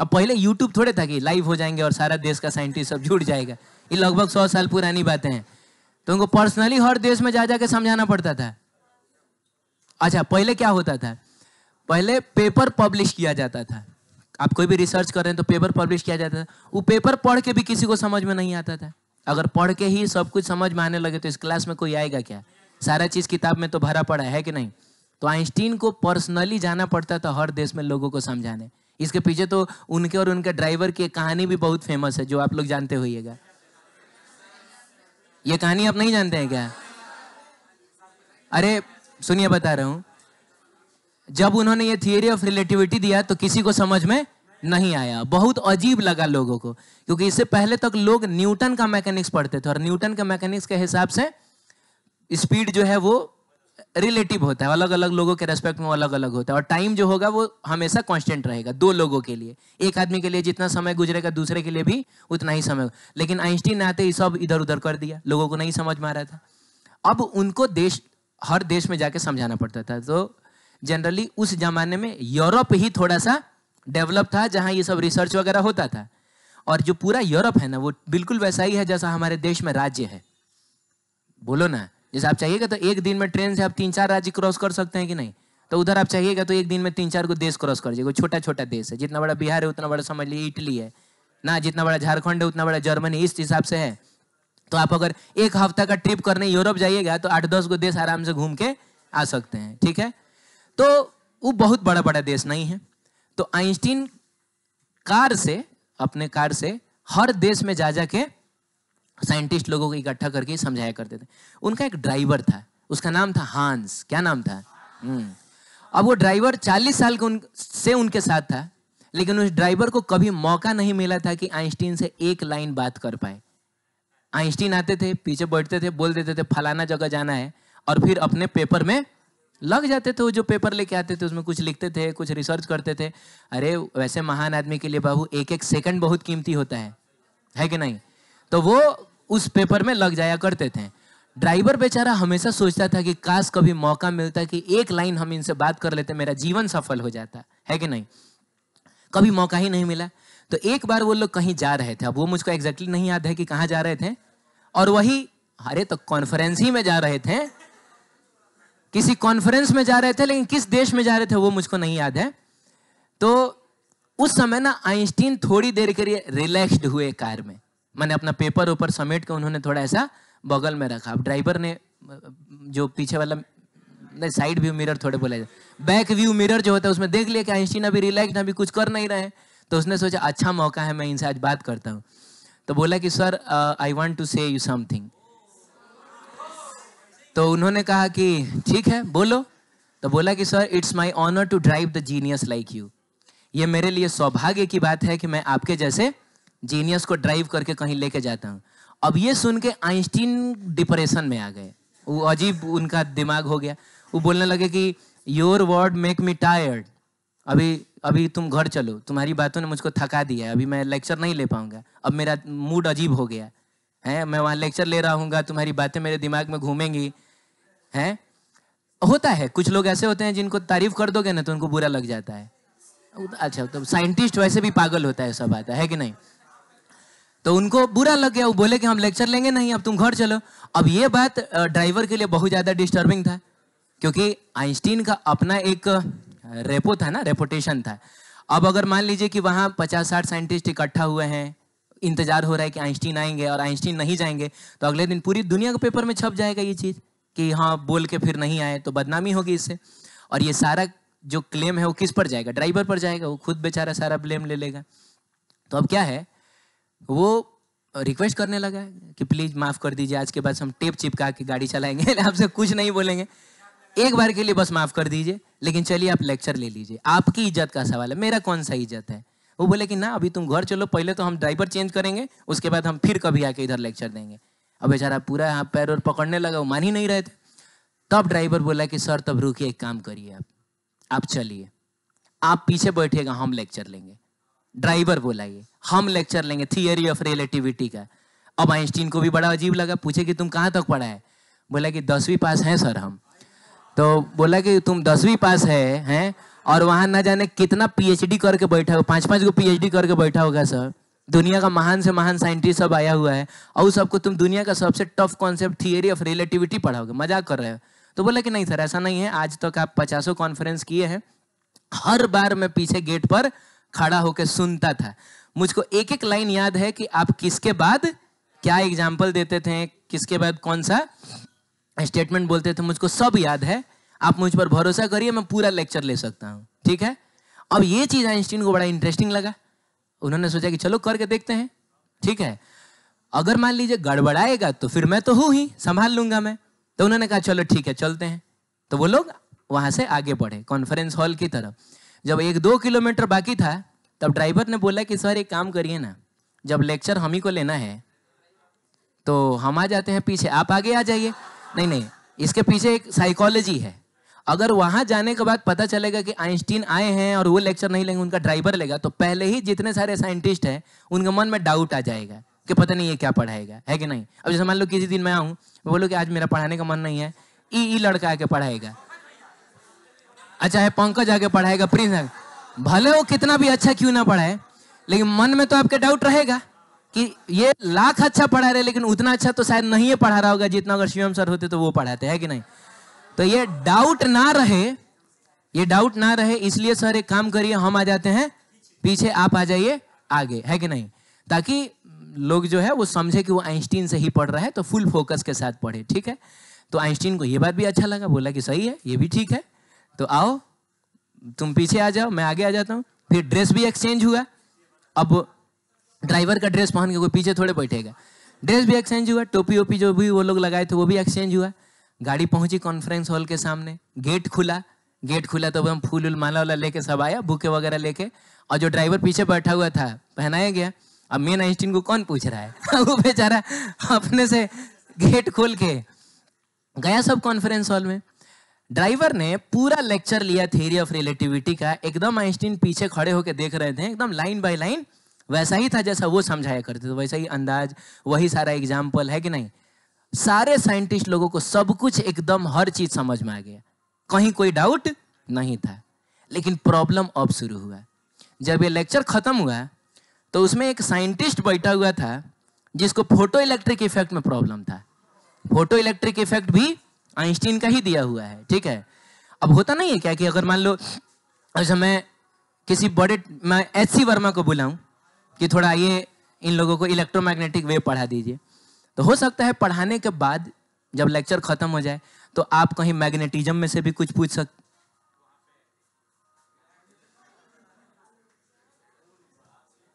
अब पहले यूट्यूब थोड़े था कि लाइव हो जाएंगे और सारा देश का साइंटिस्ट सब जुड़ जाएगा ये लगभग सौ साल पुरानी बातें हैं तो उनको पर्सनली हर देश में जा जा के समझाना पड़ता था अच्छा पहले क्या होता था पहले पेपर पब्लिश किया जाता था आप कोई भी रिसर्च कर रहे हैं तो पेपर पब्लिश किया जाता था वो पेपर पढ़ के भी किसी को समझ में नहीं आता था अगर पढ़ के ही सब कुछ समझ में आने लगे तो इस क्लास में कोई आएगा क्या सारा चीज़ किताब में तो भरा पड़ा है कि नहीं तो आइंस्टीन को पर्सनली जाना पड़ता था हर देश में लोगों को समझाने इसके पीछे तो उनके और उनके ड्राइवर की कहानी भी बहुत फेमस है जो आप लोग जानते होइएगा ये कहानी आप नहीं जानते हैं क्या अरे सुनिए बता रहा हूँ जब उन्होंने ये थियोरी ऑफ रिलेटिविटी दिया तो किसी को समझ में नहीं आया बहुत अजीब लगा लोगों को क्योंकि इससे पहले तक लोग न्यूटन का मैकेनिक्स पढ़ते थे और न्यूटन के मैकेनिक्स के हिसाब से स्पीड जो है वो रिलेटिव होता है अलग अलग लोगों के रेस्पेक्ट में अलग अलग होता है और टाइम जो होगा वो हमेशा कांस्टेंट रहेगा दो लोगों के लिए एक आदमी के लिए जितना समय गुजरेगा दूसरे के लिए भी उतना ही समय लेकिन आइंस्टीन ने आते ही सब इधर उधर कर दिया लोगों को नहीं समझ में आ रहा था अब उनको देश हर देश में जाके समझाना पड़ता था तो जनरली उस जमाने में यूरोप ही थोड़ा सा डेवलप था जहाँ ये सब रिसर्च वगैरह होता था और जो पूरा यूरोप है ना वो बिल्कुल वैसा ही है जैसा हमारे देश में राज्य है बोलो ना जैसे आप चाहिएगा तो एक दिन में ट्रेन से आप तीन चार राज्य क्रॉस कर सकते हैं कि नहीं तो उधर आप चाहिएगा तो एक दिन में तीन चार को देश क्रॉस कर जाएगा छोटा छोटा देश है जितना बड़ा बिहार है उतना बड़ा समझ लीजिए इटली है ना जितना बड़ा झारखंड है उतना बड़ा जर्मनी इस हिसाब से है तो आप अगर एक हफ्ता का ट्रिप करने यूरोप जाइएगा तो आठ दस को देश आराम से घूम के आ सकते हैं ठीक है तो वो बहुत बड़ा बड़ा देश नहीं है तो आइंस्टीन कार से अपने कार से हर देश में जा जाके साइंटिस्ट लोगों को इकट्ठा करके समझाया करते थे उनका एक ड्राइवर था उसका नाम था हांस क्या नाम था हम्म। अब वो ड्राइवर 40 साल के उन, से उनके साथ था लेकिन उस ड्राइवर को कभी मौका नहीं मिला था कि आइंस्टीन से एक लाइन बात कर पाए आइंस्टीन आते थे पीछे बैठते थे बोल देते थे फलाना जगह जाना है और फिर अपने पेपर में लग जाते थे वो जो पेपर लेके आते थे उसमें कुछ लिखते थे कुछ रिसर्च करते थे अरे वैसे महान आदमी के लिए बाबू एक एक सेकंड बहुत कीमती होता है है कि नहीं तो वो उस पेपर में लग जाया करते थे ड्राइवर बेचारा हमेशा सोचता था कि काश कभी मौका मिलता कि एक लाइन हम इनसे बात कर लेते मेरा जीवन सफल हो जाता है कि नहीं कभी मौका ही नहीं मिला तो एक बार वो लोग कहीं जा रहे थे अब वो मुझको एग्जैक्टली नहीं याद है कि कहाँ जा रहे थे और वही अरे तो कॉन्फ्रेंस ही में जा रहे थे किसी कॉन्फ्रेंस में जा रहे थे लेकिन किस देश में जा रहे थे वो मुझको नहीं याद है तो उस समय ना आइंस्टीन थोड़ी देर के लिए रिलैक्स्ड हुए कार में मैंने अपना पेपर ऊपर समेट के उन्होंने थोड़ा ऐसा बगल में रखा ड्राइवर ने जो पीछे वाला नहीं साइड व्यू मिरर थोड़े बोला बैक व्यू मिरर जो होता है उसमें देख लिया कि आइंस्टीन अभी रिलैक्स अभी कुछ कर नहीं रहे तो उसने सोचा अच्छा मौका है मैं इनसे आज बात करता हूँ तो बोला कि sir I want to say you something तो उन्होंने कहा कि ठीक है बोलो तो बोला कि sir it's my honour to drive the genius like you ये मेरे लिए सौभाग्य की बात है कि मैं आपके जैसे जीनियस को ड्राइव करके कहीं लेके जाता हूँ अब ये सुन के आइंस्टीन डिप्रेशन में आ गए वो अजीब उनका दिमाग हो गया वो बोलने लगे कि your word make me tired अभी अभी तुम घर चलो तुम्हारी बातों ने मुझको थका दिया है अभी मैं लेक्चर नहीं ले पाऊंगा अब मेरा मूड अजीब हो गया हैं मैं वहां लेक्चर ले रहा हूँ तुम्हारी बातें मेरे दिमाग में घूमेंगी हैं होता है कुछ लोग ऐसे होते हैं जिनको तारीफ कर दोगे ना तो उनको बुरा लग जाता है अच्छा तो साइंटिस्ट वैसे भी पागल होता है सब आता है कि नहीं तो उनको बुरा लग गया वो बोले कि हम लेक्चर लेंगे नहीं अब तुम घर चलो अब ये बात ड्राइवर के लिए बहुत ज़्यादा डिस्टर्बिंग था क्योंकि आइंस्टीन का अपना एक रेपो था ना रेपोटेशन था अब अगर मान लीजिए कि वहां पचास साठ साइंटिस्ट इकट्ठा हुए हैं इंतजार हो रहा है कि आइंस्टीन आएंगे और आइंस्टीन नहीं जाएंगे तो अगले दिन पूरी दुनिया के पेपर में छप जाएगा ये चीज़ कि हाँ बोल के फिर नहीं आए तो बदनामी होगी इससे और ये सारा जो क्लेम है वो किस पर जाएगा ड्राइवर पर जाएगा वो खुद बेचारा सारा ब्लेम ले लेगा तो अब क्या है वो रिक्वेस्ट करने लगा है कि प्लीज़ माफ़ कर दीजिए आज के बाद हम टेप चिपका के गाड़ी चलाएंगे आपसे कुछ नहीं बोलेंगे एक बार के लिए बस माफ़ कर दीजिए लेकिन चलिए आप लेक्चर ले लीजिए आपकी इज्जत का सवाल है मेरा कौन सा इज्जत है वो बोले कि ना अभी तुम घर चलो पहले तो हम ड्राइवर चेंज करेंगे उसके बाद हम फिर कभी आके इधर लेक्चर देंगे अब बेचारा पूरा यहाँ पैर और पकड़ने लगा वो मान ही नहीं रहे थे तब ड्राइवर बोला कि सर तब रुकिए एक काम करिए आप आप चलिए आप पीछे बैठिएगा हम लेक्चर लेंगे ड्राइवर बोला ये हम लेक्चर लेंगे थियोरी ऑफ रिलेटिविटी का अब आइंस्टीन को भी बड़ा अजीब लगा पूछे कि तुम कहाँ तक पढ़ा है बोला कि दसवीं पास हैं सर हम तो बोला कि तुम दसवीं पास है हैं और वहां ना जाने कितना पीएचडी करके बैठा होगा पांच पांच को पीएचडी करके बैठा होगा सर दुनिया का महान से महान साइंटिस्ट सब आया हुआ है और सबको तुम दुनिया का सबसे tough concept theory of relativity पढ़ाओगे मजाक कर रहे हो तो बोला कि नहीं सर ऐसा नहीं है आज तक तो आप पचासों कॉन्फ्रेंस किए हैं हर बार मैं पीछे गेट पर खड़ा होकर सुनता था मुझको एक एक लाइन याद है कि आप किसके बाद क्या एग्जाम्पल देते थे किसके बाद कौन सा स्टेटमेंट बोलते थे मुझको सब याद है आप मुझ पर भरोसा करिए मैं पूरा लेक्चर ले सकता हूँ ठीक है अब ये चीज़ आइंस्टीन को बड़ा इंटरेस्टिंग लगा उन्होंने सोचा कि चलो करके देखते हैं ठीक है अगर मान लीजिए गड़बड़ाएगा तो फिर मैं तो हूँ ही संभाल लूंगा मैं तो उन्होंने कहा चलो ठीक है चलते हैं तो वो लोग वहाँ से आगे बढ़े कॉन्फ्रेंस हॉल की तरफ जब एक दो किलोमीटर बाकी था तब ड्राइवर ने बोला कि सर एक काम करिए ना जब लेक्चर हम ही को लेना है तो हम आ जाते हैं पीछे आप आगे आ जाइए नहीं नहीं इसके पीछे एक साइकोलॉजी है अगर वहां जाने के बाद पता चलेगा कि आइंस्टीन आए हैं और वो लेक्चर नहीं लेंगे उनका ड्राइवर लेगा तो पहले ही जितने सारे साइंटिस्ट हैं उनके मन में डाउट आ जाएगा कि पता नहीं ये क्या पढ़ाएगा है कि नहीं अब जैसे मान लो किसी दिन मैं आऊँ बोलो कि आज मेरा पढ़ाने का मन नहीं है ई ई लड़का आके पढ़ाएगा अच्छा है पंकज आके पढ़ाएगा प्रिंस भले वो कितना भी अच्छा क्यों ना पढ़ाए लेकिन मन में तो आपके डाउट रहेगा कि ये लाख अच्छा पढ़ा रहे लेकिन उतना अच्छा तो शायद नहीं पढ़ा रहा होगा जितना अगर शिवम सर होते तो वो पढ़ाते है कि नहीं तो ये डाउट ना रहे ये डाउट ना रहे इसलिए सर एक काम करिए हम आ जाते हैं पीछे आप आ जाइए आगे है कि नहीं ताकि लोग जो है वो समझे कि वो आइंस्टीन से ही पढ़ रहा है तो फुल फोकस के साथ पढ़े ठीक है तो आइंस्टीन को ये बात भी अच्छा लगा बोला कि सही है ये भी ठीक है तो आओ तुम पीछे आ जाओ मैं आगे आ जाता हूँ फिर ड्रेस भी एक्सचेंज हुआ अब ड्राइवर का ड्रेस पहन के कोई पीछे थोड़े बैठेगा ड्रेस भी एक्सचेंज हुआ टोपी ओपी जो भी वो लोग लगाए थे वो भी एक्सचेंज हुआ गाड़ी पहुंची कॉन्फ्रेंस हॉल के सामने गेट खुला गेट खुला तो हम फूल उल माला वाला लेके सब आया बुके वगैरह लेके और जो ड्राइवर पीछे बैठा हुआ था पहनाया गया अब मेन आइंस्टीन को कौन पूछ रहा है वो बेचारा अपने से गेट खोल के गया सब कॉन्फ्रेंस हॉल में ड्राइवर ने पूरा लेक्चर लिया थियरी ऑफ रिलेटिविटी का एकदम आइंस्टीन पीछे खड़े होकर देख रहे थे एकदम लाइन बाय लाइन वैसा ही था जैसा वो समझाया करते थे वैसा ही अंदाज वही सारा एग्जाम्पल है कि नहीं सारे साइंटिस्ट लोगों को सब कुछ एकदम हर चीज समझ में आ गया कहीं कोई डाउट नहीं था लेकिन प्रॉब्लम अब शुरू हुआ जब ये लेक्चर खत्म हुआ तो उसमें एक साइंटिस्ट बैठा हुआ था जिसको फोटो इलेक्ट्रिक इफेक्ट में प्रॉब्लम था फोटो इलेक्ट्रिक इफेक्ट भी आइंस्टीन का ही दिया हुआ है ठीक है अब होता नहीं है क्या कि अगर मान लो अच्छा मैं किसी बड़े मैं एच सी वर्मा को बुलाऊं कि थोड़ा ये इन लोगों को इलेक्ट्रोमैग्नेटिक वेव पढ़ा दीजिए तो हो सकता है पढ़ाने के बाद जब लेक्चर ख़त्म हो जाए तो आप कहीं मैग्नेटिज्म में से भी कुछ पूछ सक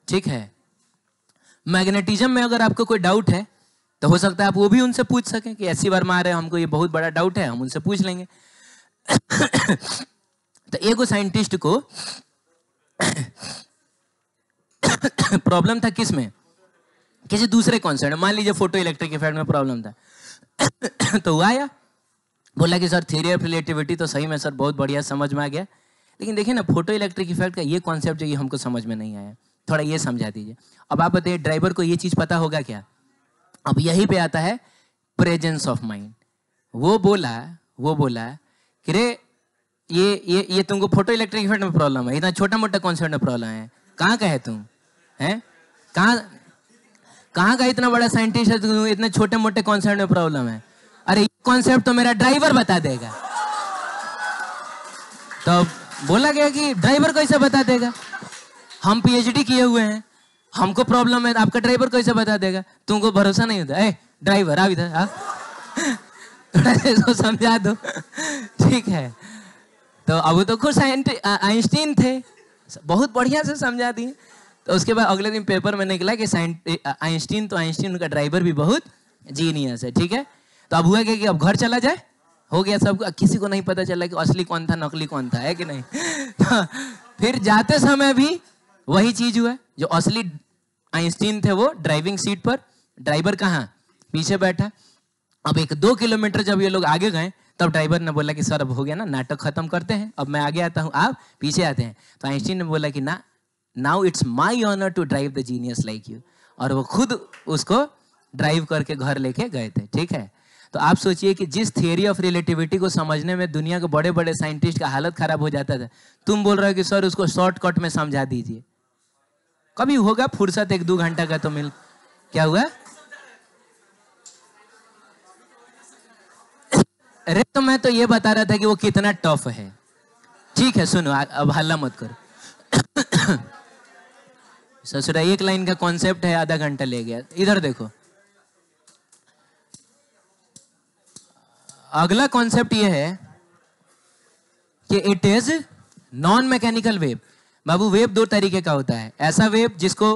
ठीक है मैग्नेटिज्म में अगर आपको कोई डाउट है तो हो सकता है आप वो भी उनसे पूछ सकें कि ऐसी बार मारे रहे हमको ये बहुत बड़ा डाउट है हम उनसे पूछ लेंगे तो एगो साइंटिस्ट को प्रॉब्लम था किस में किसी दूसरे कॉन्सेप्ट मान लीजिए फोटो इलेक्ट्रिक इफेक्ट में प्रॉब्लम था तो हुआ या बोला कि सर थियरी ऑफ रिलेटिविटी तो सही में सर बहुत बढ़िया समझ में आ गया लेकिन देखिए ना फोटो इलेक्ट्रिक इफेक्ट का ये कॉन्सेप्ट जो ये हमको समझ में नहीं आया थोड़ा ये समझा दीजिए अब आप बताइए ड्राइवर को ये चीज़ पता होगा क्या अब यही पे आता है प्रेजेंस ऑफ माइंड वो बोला वो बोला कि रे ये ये ये तुमको फोटो इलेक्ट्रिक इफेक्ट में प्रॉब्लम है इतना छोटा मोटा कॉन्सेप्ट में प्रॉब्लम है कहाँ का है तुम है कहाँ कहाँ का इतना बड़ा साइंटिस्ट है तो इतने छोटे मोटे कॉन्सेप्ट में प्रॉब्लम है अरे ये कॉन्सेप्ट तो मेरा ड्राइवर बता देगा तो बोला गया कि ड्राइवर कैसे बता देगा हम पीएचडी किए हुए हैं हमको प्रॉब्लम है तो आपका ड्राइवर कैसे बता देगा तुमको भरोसा नहीं होता ए ड्राइवर आ इधर आप थोड़ा इसको समझा दो ठीक है तो अब तो खुद आइंस्टीन थे बहुत बढ़िया से समझा दिए तो उसके बाद अगले दिन पेपर में निकला कि आइंस्टीन तो आइंस्टीन उनका ड्राइवर भी बहुत जीनियस है ठीक है तो अब हुआ क्या कि अब घर चला जाए हो गया सब किसी को नहीं पता चला कि असली कौन था नकली कौन था है कि नहीं तो फिर जाते समय भी वही चीज हुआ जो असली आइंस्टीन थे वो ड्राइविंग सीट पर ड्राइवर कहाँ पीछे बैठा अब एक दो किलोमीटर जब ये लोग आगे गए तब ड्राइवर ने बोला कि सर अब हो गया ना नाटक खत्म करते हैं अब मैं आगे आता हूँ आप पीछे आते हैं तो आइंस्टीन ने बोला कि ना now it's my honour to drive the genius like you और वो खुद उसको ड्राइव करके घर लेके गए थे ठीक है तो आप सोचिए कि जिस थियोरी ऑफ रिलेटिविटी को समझने में दुनिया के बड़े बड़े साइंटिस्ट का हालत खराब हो जाता था तुम बोल रहे हो कि सर उसको शॉर्टकट में समझा दीजिए कभी होगा फुर्सत एक दो घंटा का तो मिल क्या हुआ अरे तो मैं तो ये बता रहा था कि वो कितना टफ है ठीक है सुनो अब हल्ला मत करो ससुरा एक लाइन का कॉन्सेप्ट है आधा घंटा ले गया इधर देखो अगला कॉन्सेप्ट ये है कि it is non mechanical wave बाबू वेव दो तरीके का होता है ऐसा वेव जिसको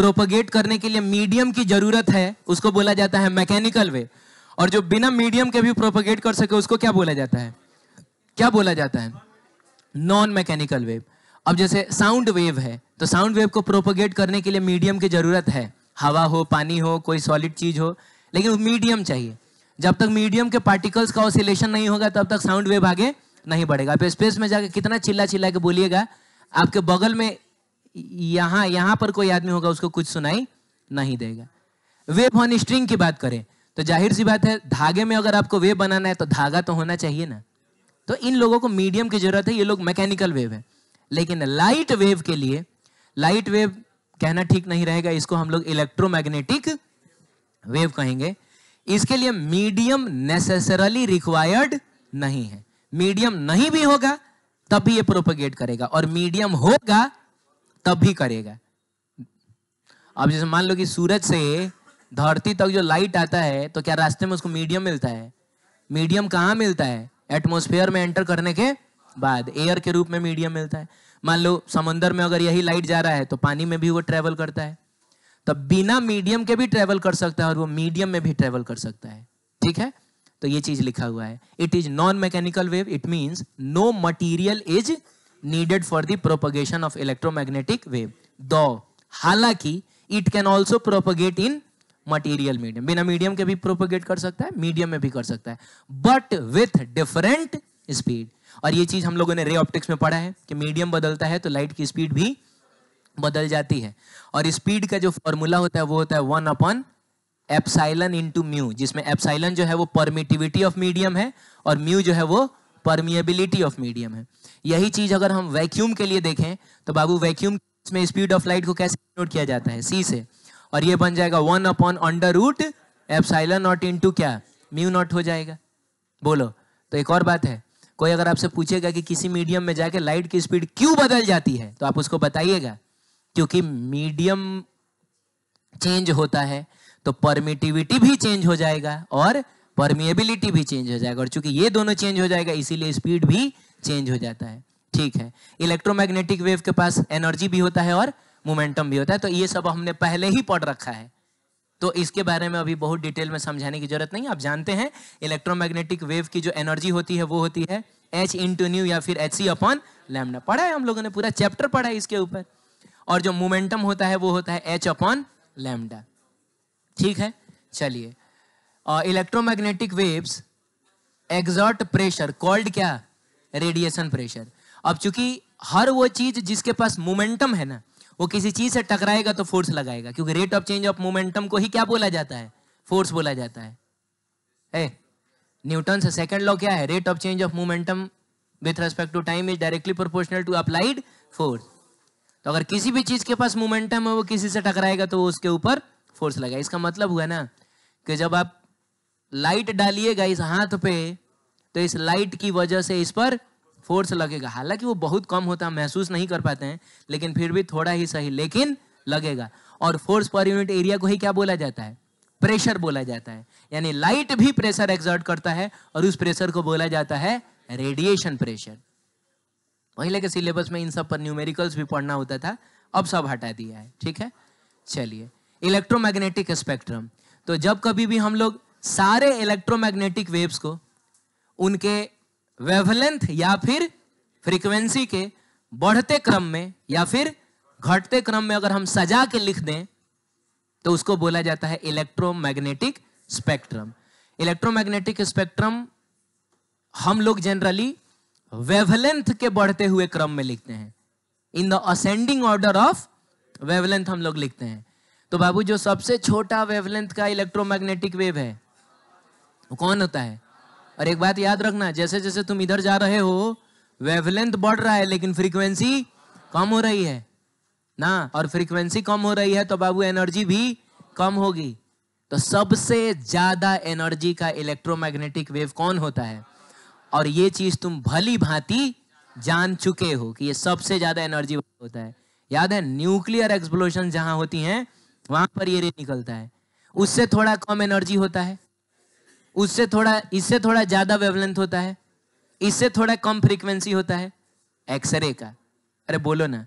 प्रोपोगेट करने के लिए मीडियम की जरूरत है उसको बोला जाता है मैकेनिकल वेव और जो बिना मीडियम के भी प्रोपोगेट कर सके उसको क्या बोला जाता है क्या बोला जाता है नॉन मैकेनिकल वेव अब जैसे साउंड वेव है तो साउंड वेव को प्रोपोगेट करने के लिए मीडियम की ज़रूरत है हवा हो पानी हो कोई सॉलिड चीज़ हो लेकिन मीडियम चाहिए जब तक मीडियम के पार्टिकल्स का ऑसिलेशन नहीं होगा तब तक साउंड वेव आगे नहीं बढ़ेगा आप स्पेस में जाकर कितना चिल्ला चिल्ला के बोलिएगा आपके बगल में यहाँ यहाँ पर कोई आदमी होगा उसको कुछ सुनाई नहीं देगा वेब ऑन स्ट्रिंग की बात करें तो जाहिर सी बात है धागे में अगर आपको वेब बनाना है तो धागा तो होना चाहिए ना तो इन लोगों को मीडियम की जरूरत है ये लोग मैकेनिकल वेव है लेकिन लाइट वेव के लिए लाइट वेव कहना ठीक नहीं रहेगा इसको हम लोग इलेक्ट्रोमैग्नेटिक वेव कहेंगे इसके लिए मीडियम नेसेसरली रिक्वायर्ड नहीं है मीडियम नहीं भी होगा तब भी ये प्रोपोगेट करेगा और मीडियम होगा तब भी करेगा अब जैसे मान लो कि सूरज से धरती तक जो लाइट आता है तो क्या रास्ते में उसको मीडियम मिलता है मीडियम कहाँ मिलता है एटमोस्फेयर में एंटर करने के बाद एयर के रूप में मीडियम मिलता है मान लो समुंदर में अगर यही लाइट जा रहा है तो पानी में भी वो ट्रेवल करता है तो बिना मीडियम के भी ट्रेवल कर सकता है और वो मीडियम में भी ट्रेवल कर सकता है ठीक है तो ये चीज लिखा हुआ है it is non mechanical wave it means no material is needed for the propagation of electromagnetic wave though हालांकि it can also propagate in material medium बिना मीडियम के भी प्रोपोगेट कर सकता है मीडियम में भी कर सकता है बट विथ डिफरेंट स्पीड और ये चीज़ हम लोगों ने रे ऑप्टिक्स में पढ़ा है कि मीडियम बदलता है तो लाइट की स्पीड भी बदल जाती है और स्पीड का जो फॉर्मूला होता है वो होता है one upon epsilon into mu जिसमें एप्साइलन जो है वो परमिटिविटी ऑफ मीडियम है और म्यू जो है वो परमिएबिलिटी ऑफ मीडियम है यही चीज़ अगर हम वैक्यूम के लिए देखें तो बाबू वैक्यूम में स्पीड ऑफ लाइट को कैसे नोट किया जाता है सी से और ये बन जाएगा one upon under root epsilon naught into क्या म्यू नॉट हो जाएगा बोलो तो एक और बात है कोई अगर आपसे पूछेगा कि किसी मीडियम में जाके लाइट की स्पीड क्यों बदल जाती है तो आप उसको बताइएगा क्योंकि मीडियम चेंज होता है तो परमिटिविटी भी चेंज हो जाएगा और परमिएबिलिटी भी चेंज हो जाएगा और चूंकि ये दोनों चेंज हो जाएगा इसीलिए स्पीड भी चेंज हो जाता है ठीक है इलेक्ट्रोमैग्नेटिक वेव के पास एनर्जी भी होता है और मोमेंटम भी होता है तो ये सब हमने पहले ही पढ़ रखा है तो इसके बारे में अभी बहुत डिटेल में समझाने की जरूरत नहीं आप जानते हैं इलेक्ट्रोमैग्नेटिक वेव की जो एनर्जी होती है वो होती है एच टू न्यू या फिर एच सी अपॉन लैमडा पढ़ा है हम लोगों ने पूरा चैप्टर पढ़ा है इसके ऊपर और जो मोमेंटम होता है वो होता है एच अपॉन लैमडा ठीक है चलिए electromagnetic waves exert pressure called क्या रेडिएशन प्रेशर अब चूंकि हर वो चीज जिसके पास मोमेंटम है ना वो किसी चीज से टकराएगा तो फोर्स लगाएगा क्योंकि rate of change of momentum को ही क्या बोला जाता है फोर्स बोला जाता है न्यूटन से सेकेंड लॉ क्या है rate of change of momentum with respect to time is directly proportional to applied force तो अगर किसी भी चीज के पास मोमेंटम है वो किसी से टकराएगा तो वो उसके ऊपर फोर्स लगाएगा इसका मतलब हुआ ना कि जब आप लाइट डालिएगा इस हाथ पे तो इस लाइट की वजह से इस पर फोर्स लगेगा हालांकि वो बहुत कम होता है महसूस नहीं कर पाते हैं लेकिन फिर भी थोड़ा ही सही लेकिन लगेगा और फोर्स पर यूनिट एरिया को ही क्या बोला जाता है प्रेशर बोला जाता है यानी लाइट भी प्रेशर एक्सर्ट करता है और उस प्रेशर को बोला जाता है रेडिएशन प्रेशर पहले के सिलेबस में इन सब पर न्यूमेरिकल्स भी पढ़ना होता था अब सब हटा दिया है ठीक है चलिए इलेक्ट्रोमैग्नेटिक स्पेक्ट्रम तो जब कभी भी हम लोग सारे इलेक्ट्रोमैग्नेटिक वेव्स को उनके वेवलेंथ या फिर फ्रीक्वेंसी के बढ़ते क्रम में या फिर घटते क्रम में अगर हम सजा के लिख दें तो उसको बोला जाता है इलेक्ट्रोमैग्नेटिक स्पेक्ट्रम इलेक्ट्रोमैग्नेटिक स्पेक्ट्रम हम लोग जनरली वेवलेंथ के बढ़ते हुए क्रम में लिखते हैं in the ascending order of wavelength हम लोग लिखते हैं तो बाबू जो सबसे छोटा वेवलेंथ का इलेक्ट्रोमैग्नेटिक वेव है वो कौन होता है और एक बात याद रखना जैसे जैसे तुम इधर जा रहे हो वेवलेंथ बढ़ रहा है लेकिन फ्रीक्वेंसी कम हो रही है ना और फ्रीक्वेंसी कम हो रही है तो बाबू एनर्जी भी कम होगी तो सबसे ज्यादा एनर्जी का इलेक्ट्रोमैग्नेटिक वेव कौन होता है और ये चीज तुम भली भांति जान चुके हो कि ये सबसे ज्यादा एनर्जी होता है याद है न्यूक्लियर एक्सप्लोशन जहां होती हैं वहां पर ये रे निकलता है उससे थोड़ा कम एनर्जी होता है उससे थोड़ा इससे थोड़ा ज़्यादा वेवलेंथ होता है इससे थोड़ा कम फ्रीक्वेंसी होता है एक्सरे का अरे बोलो ना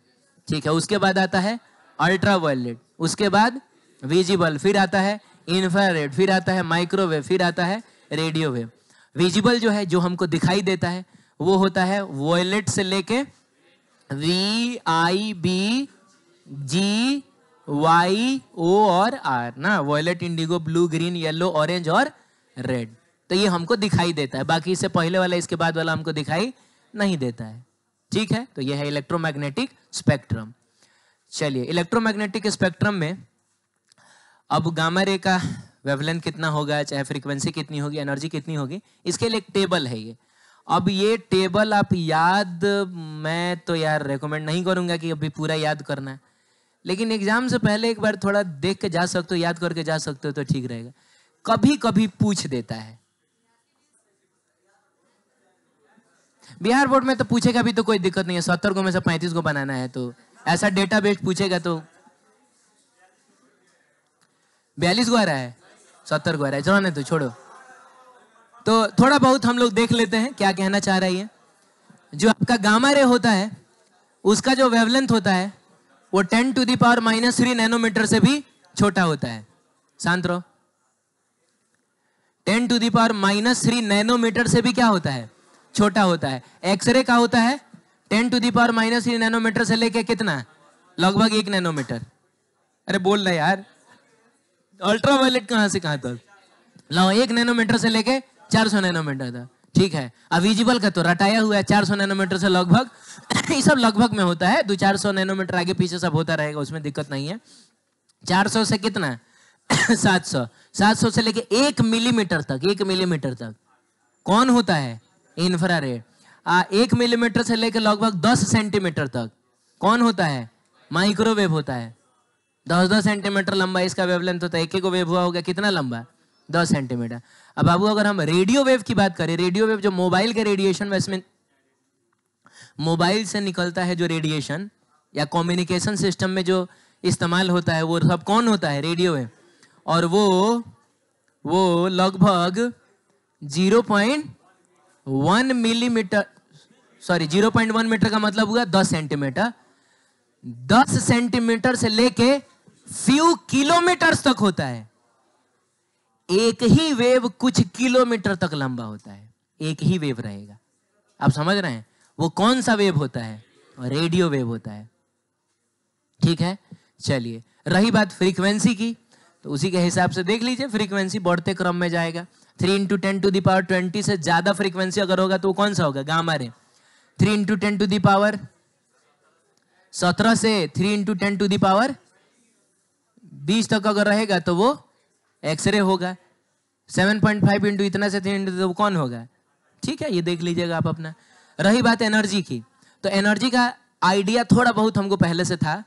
ठीक है उसके बाद आता है अल्ट्रा वायलेट उसके बाद विजिबल फिर आता है इंफ्रारेड फिर आता है माइक्रोवेव फिर आता है रेडियो वेव विजिबल जो है जो हमको दिखाई देता है वो होता है वॉयलेट से लेके V I B G Y O और आर ना violet indigo blue green yellow orange और रेड तो ये हमको दिखाई देता है बाकी इससे पहले वाला इसके बाद वाला हमको दिखाई नहीं देता है ठीक है तो यह है इलेक्ट्रोमैग्नेटिक स्पेक्ट्रम चलिए इलेक्ट्रोमैग्नेटिक स्पेक्ट्रम में अब गामा रे का वेवलेंथ कितना होगा चाहे फ्रीक्वेंसी कितनी होगी एनर्जी कितनी होगी इसके लिए एक टेबल है ये अब ये टेबल आप याद मैं तो यार रेकमेंड नहीं करूंगा कि अभी पूरा याद करना है लेकिन एग्जाम से पहले एक बार थोड़ा देख के जा सकते हो याद करके जा सकते हो तो ठीक रहेगा कभी कभी पूछ देता है बिहार बोर्ड में तो पूछेगा भी तो कोई दिक्कत नहीं है सत्तर को में से पैंतीस को बनाना है तो ऐसा डेटा बेस्ड पूछेगा तो बयालीस को आ रहा है सत्तर को आ रहा है जाना तो छोड़ो तो थोड़ा बहुत हम लोग देख लेते हैं क्या कहना चाह रही है जो आपका गामा रे होता है उसका जो वेवलेंथ होता है वो ten to the power minus three nanometre से भी छोटा होता है शांत रहो ten to the power minus three nanometre से भी क्या होता है छोटा होता है एक्सरे का होता है ten to the power minus three nanometre से लेके कितना लगभग एक नैनोमीटर अरे बोल रहे यार अल्ट्रावायलेट कहाँ से कहाँ तक लो एक नैनोमीटर से लेके 400 नैनोमीटर तक ठीक है अब विजिबल का तो रटाया हुआ है 400 नैनोमीटर से लगभग ये सब लगभग में होता है दो तो चार सौ नैनोमीटर आगे पीछे सब होता रहेगा उसमें दिक्कत नहीं है 400 से कितना 700 सात सौ से लेके एक मिलीमीटर तक एक मिलीमीटर तक कौन होता है इंफ्रा रेड एक मिलीमीटर से लेकर लगभग दस सेंटीमीटर तक कौन होता है माइक्रोवेव होता है दस दस सेंटीमीटर लंबा इसका वेवलेंथ होता है एक एक वेव हुआ होगा कितना लंबा दस सेंटीमीटर अब बाबू अगर हम रेडियो वेव की बात करें रेडियो वेव जो मोबाइल के रेडिएशन में मोबाइल से निकलता है जो रेडिएशन या कम्युनिकेशन सिस्टम में जो इस्तेमाल होता है वो सब कौन होता है रेडियो वेव और वो वो लगभग zero point one millimetre sorry zero point one metre का मतलब हुआ दस सेंटीमीटर दस सेंटीमीटर से लेके फ्यू किलोमीटर तक होता है एक ही वेव कुछ किलोमीटर तक लंबा होता है एक ही वेव रहेगा आप समझ रहे हैं वो कौन सा वेव होता है रेडियो वेव होता है ठीक है चलिए रही बात फ्रीक्वेंसी की तो उसी के हिसाब से देख लीजिए फ्रीक्वेंसी बढ़ते क्रम में जाएगा three into ten to the power twenty से ज़्यादा फ्रीक्वेंसी अगर होगा तो वो कौन सा होगा gamma ray three into ten to the power सत्रह से three into ten to the power बीस तक अगर रहेगा तो वो एक्सरे होगा सेवन पॉइंट फाइव इंटू इतना से थ्री इंटू तो कौन होगा ठीक है ये देख लीजिएगा आप अपना रही बात एनर्जी की तो एनर्जी का आइडिया थोड़ा बहुत हमको पहले से था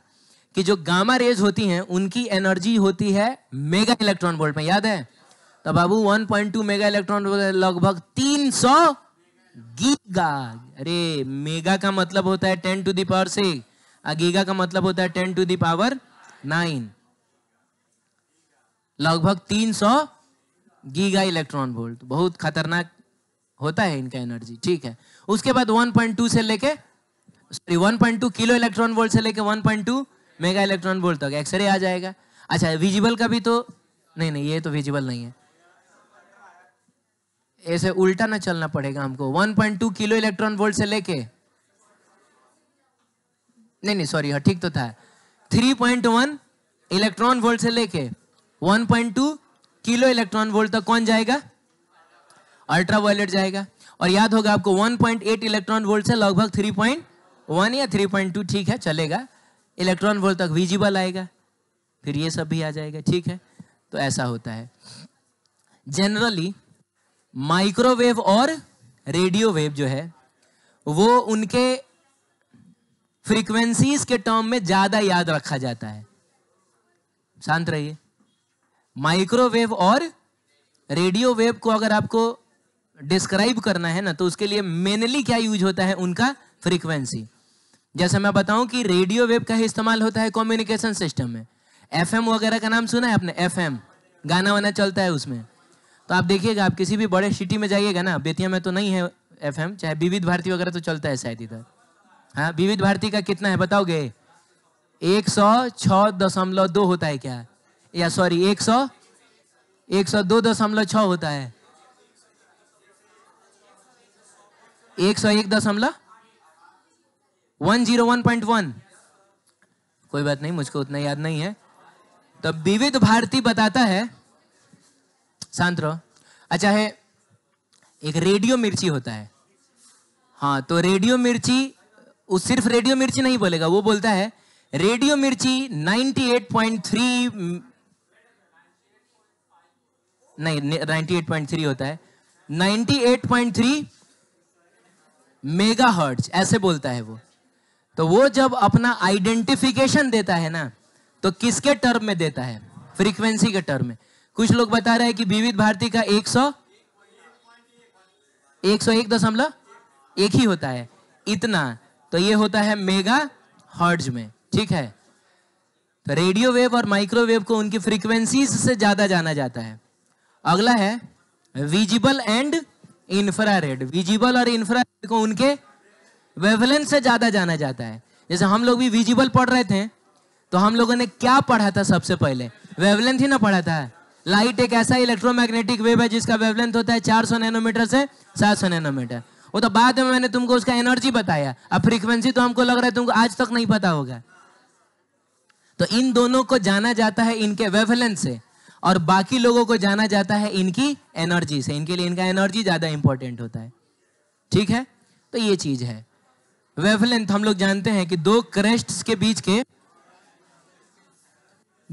कि जो गामा रेज होती हैं उनकी एनर्जी होती है मेगा इलेक्ट्रॉन वोल्ट में याद है तो बाबू 1.2 मेगा इलेक्ट्रॉन वोल्ट लगभग 300 गीगा अरे मेगा का मतलब होता है 10 टू दावर सिक्स गीगा का मतलब होता है 10 टू दावर नाइन लगभग 300 गीगा इलेक्ट्रॉन वोल्ट बहुत खतरनाक होता है इनका एनर्जी ठीक है उसके बाद 1.2 से लेके सॉरी 1.2 किलो इलेक्ट्रॉन वोल्ट से लेके 1.2 मेगा इलेक्ट्रॉन वोल्ट तक एक्सरे आ जाएगा अच्छा विजिबल का भी तो नहीं नहीं ये तो विजिबल नहीं है ऐसे उल्टा ना चलना पड़ेगा हमको 1.2 किलो इलेक्ट्रॉन वोल्ट से लेके नहीं नहीं सॉरी हाँ, ठीक तो था 3.1 इलेक्ट्रॉन वोल्ट से लेके 1.2 किलो इलेक्ट्रॉन वोल्ट तक कौन जाएगा अल्ट्रा वायलेट जाएगा और याद होगा आपको 1.8 इलेक्ट्रॉन वोल्ट से लगभग 3.1 या 3.2 ठीक है चलेगा इलेक्ट्रॉन वोल्ट तक विजिबल आएगा फिर ये सब भी आ जाएगा ठीक है तो ऐसा होता है जनरली माइक्रोवेव और रेडियो वेव जो है वो उनके फ्रीक्वेंसीज के टर्म में ज़्यादा याद रखा जाता है शांत रहिए माइक्रोवेव और रेडियो वेव को अगर आपको डिस्क्राइब करना है ना तो उसके लिए मेनली क्या यूज होता है उनका फ्रीक्वेंसी जैसे मैं बताऊं कि रेडियो वेव का ही इस्तेमाल होता है कम्युनिकेशन सिस्टम में एफएम वगैरह का नाम सुना है आपने एफएम गाना वाना चलता है उसमें तो आप देखिएगा आप किसी भी बड़े सिटी में जाइएगा ना बेतिया में तो नहीं है एफ चाहे विविध भारती वगैरह तो चलता है शायद इधर हाँ विविध भारती का कितना है बताओगे एक सौ छ दशमलव दो होता है क्या या सॉरी एक सौ एक सौ दो दशमलव छ होता है एक सौ एक दशमलव one zero one point one कोई बात नहीं मुझको उतना याद नहीं है तो विविध भारती बताता है शांत रहो अच्छा है एक रेडियो मिर्ची होता है हाँ तो रेडियो मिर्ची वो सिर्फ रेडियो मिर्ची नहीं बोलेगा वो बोलता है रेडियो मिर्ची 98.3 नहीं 98.3 होता है 98.3 मेगा हर्ट्ज ऐसे बोलता है वो तो वो जब अपना आइडेंटिफिकेशन देता है ना तो किसके टर्म में देता है फ्रीक्वेंसी के टर्म में कुछ लोग बता रहे हैं कि विविध भारती का एक सौ एक सौ एक दशमलव एक ही होता है इतना तो ये होता है मेगा हर्ज में ठीक है तो रेडियो वेव और माइक्रोवेव को उनकी फ्रीक्वेंसी से ज्यादा जाना जाता है अगला है विजिबल एंड इंफ्रारेड विजिबल और इंफ्रारेड को उनके वेवलेंथ से ज़्यादा जाना जाता है जैसे हम लोग भी विजिबल पढ़ रहे थे तो हम लोगों ने क्या पढ़ा था सबसे पहले वेवलेंथ ही ना पढ़ा था लाइट एक ऐसा इलेक्ट्रोमैग्नेटिक वेव है जिसका वेवलेंथ होता है 400 नैनोमीटर से 700 नैनोमीटर वो तो बाद में मैंने तुमको उसका एनर्जी बताया अब फ्रीक्वेंसी तो हमको लग रहा है तुमको आज तक नहीं पता होगा तो इन दोनों को जाना जाता है इनके वेवलेंथ से और बाकी लोगों को जाना जाता है इनकी एनर्जी से इनके लिए इनका एनर्जी ज़्यादा इंपॉर्टेंट होता है ठीक है तो ये चीज़ है वेवलेंथ हम लोग जानते हैं कि दो क्रेस्ट के बीच के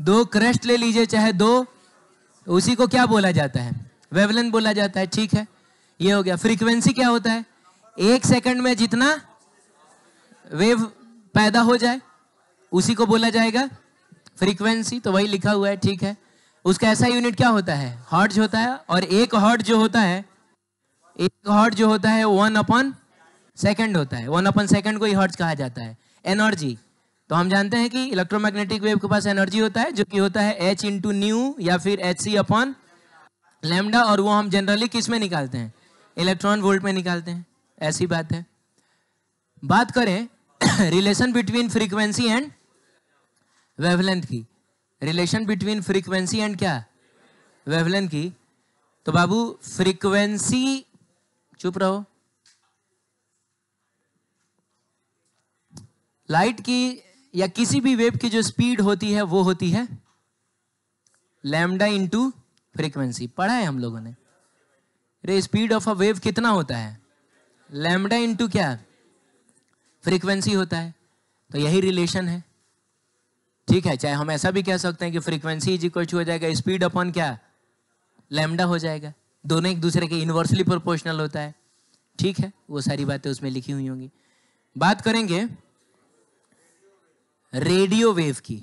दो क्रेस्ट ले लीजिए चाहे दो उसी को क्या बोला जाता है वेवलेंथ बोला जाता है ठीक है ये हो गया फ्रीक्वेंसी क्या होता है एक सेकंड में जितना वेव पैदा हो जाए उसी को बोला जाएगा फ्रीक्वेंसी तो वही लिखा हुआ है ठीक है उसका ऐसा यूनिट क्या होता है हॉर्ज होता है और एक हॉट जो होता है एक हॉट जो होता है वन अपॉन सेकंड होता है वन अपन सेकंड को ही हर्ट्ज कहा जाता है एनर्जी तो हम जानते हैं कि इलेक्ट्रोमैग्नेटिक वेव के पास एनर्जी होता है जो कि होता है एच इंटू न्यू या फिर एच सी अपॉन लेमडा और वो हम जनरली किस में निकालते हैं इलेक्ट्रॉन वोल्ट में निकालते हैं ऐसी बात है बात करें relation between frequency and wavelength की रिलेशन बिटवीन फ्रीक्वेंसी एंड क्या वेवलेंथ की तो बाबू फ्रीक्वेंसी चुप रहो लाइट की या किसी भी वेव की जो स्पीड होती है वो होती है लैमडा इंटू फ्रीक्वेंसी पढ़ा है हम लोगों ने अरे स्पीड ऑफ अ वेव कितना होता है लैमडा इंटू क्या फ्रीक्वेंसी होता है तो यही रिलेशन है ठीक है चाहे हम ऐसा भी कह सकते हैं कि फ्रीक्वेंसी इज इक्वल टू हो जाएगा स्पीड अपॉन क्या लैमडा हो जाएगा दोनों एक दूसरे के इन्वर्सली प्रोपोर्शनल होता है ठीक है वो सारी बातें उसमें लिखी हुई होंगी बात करेंगे रेडियो वेव की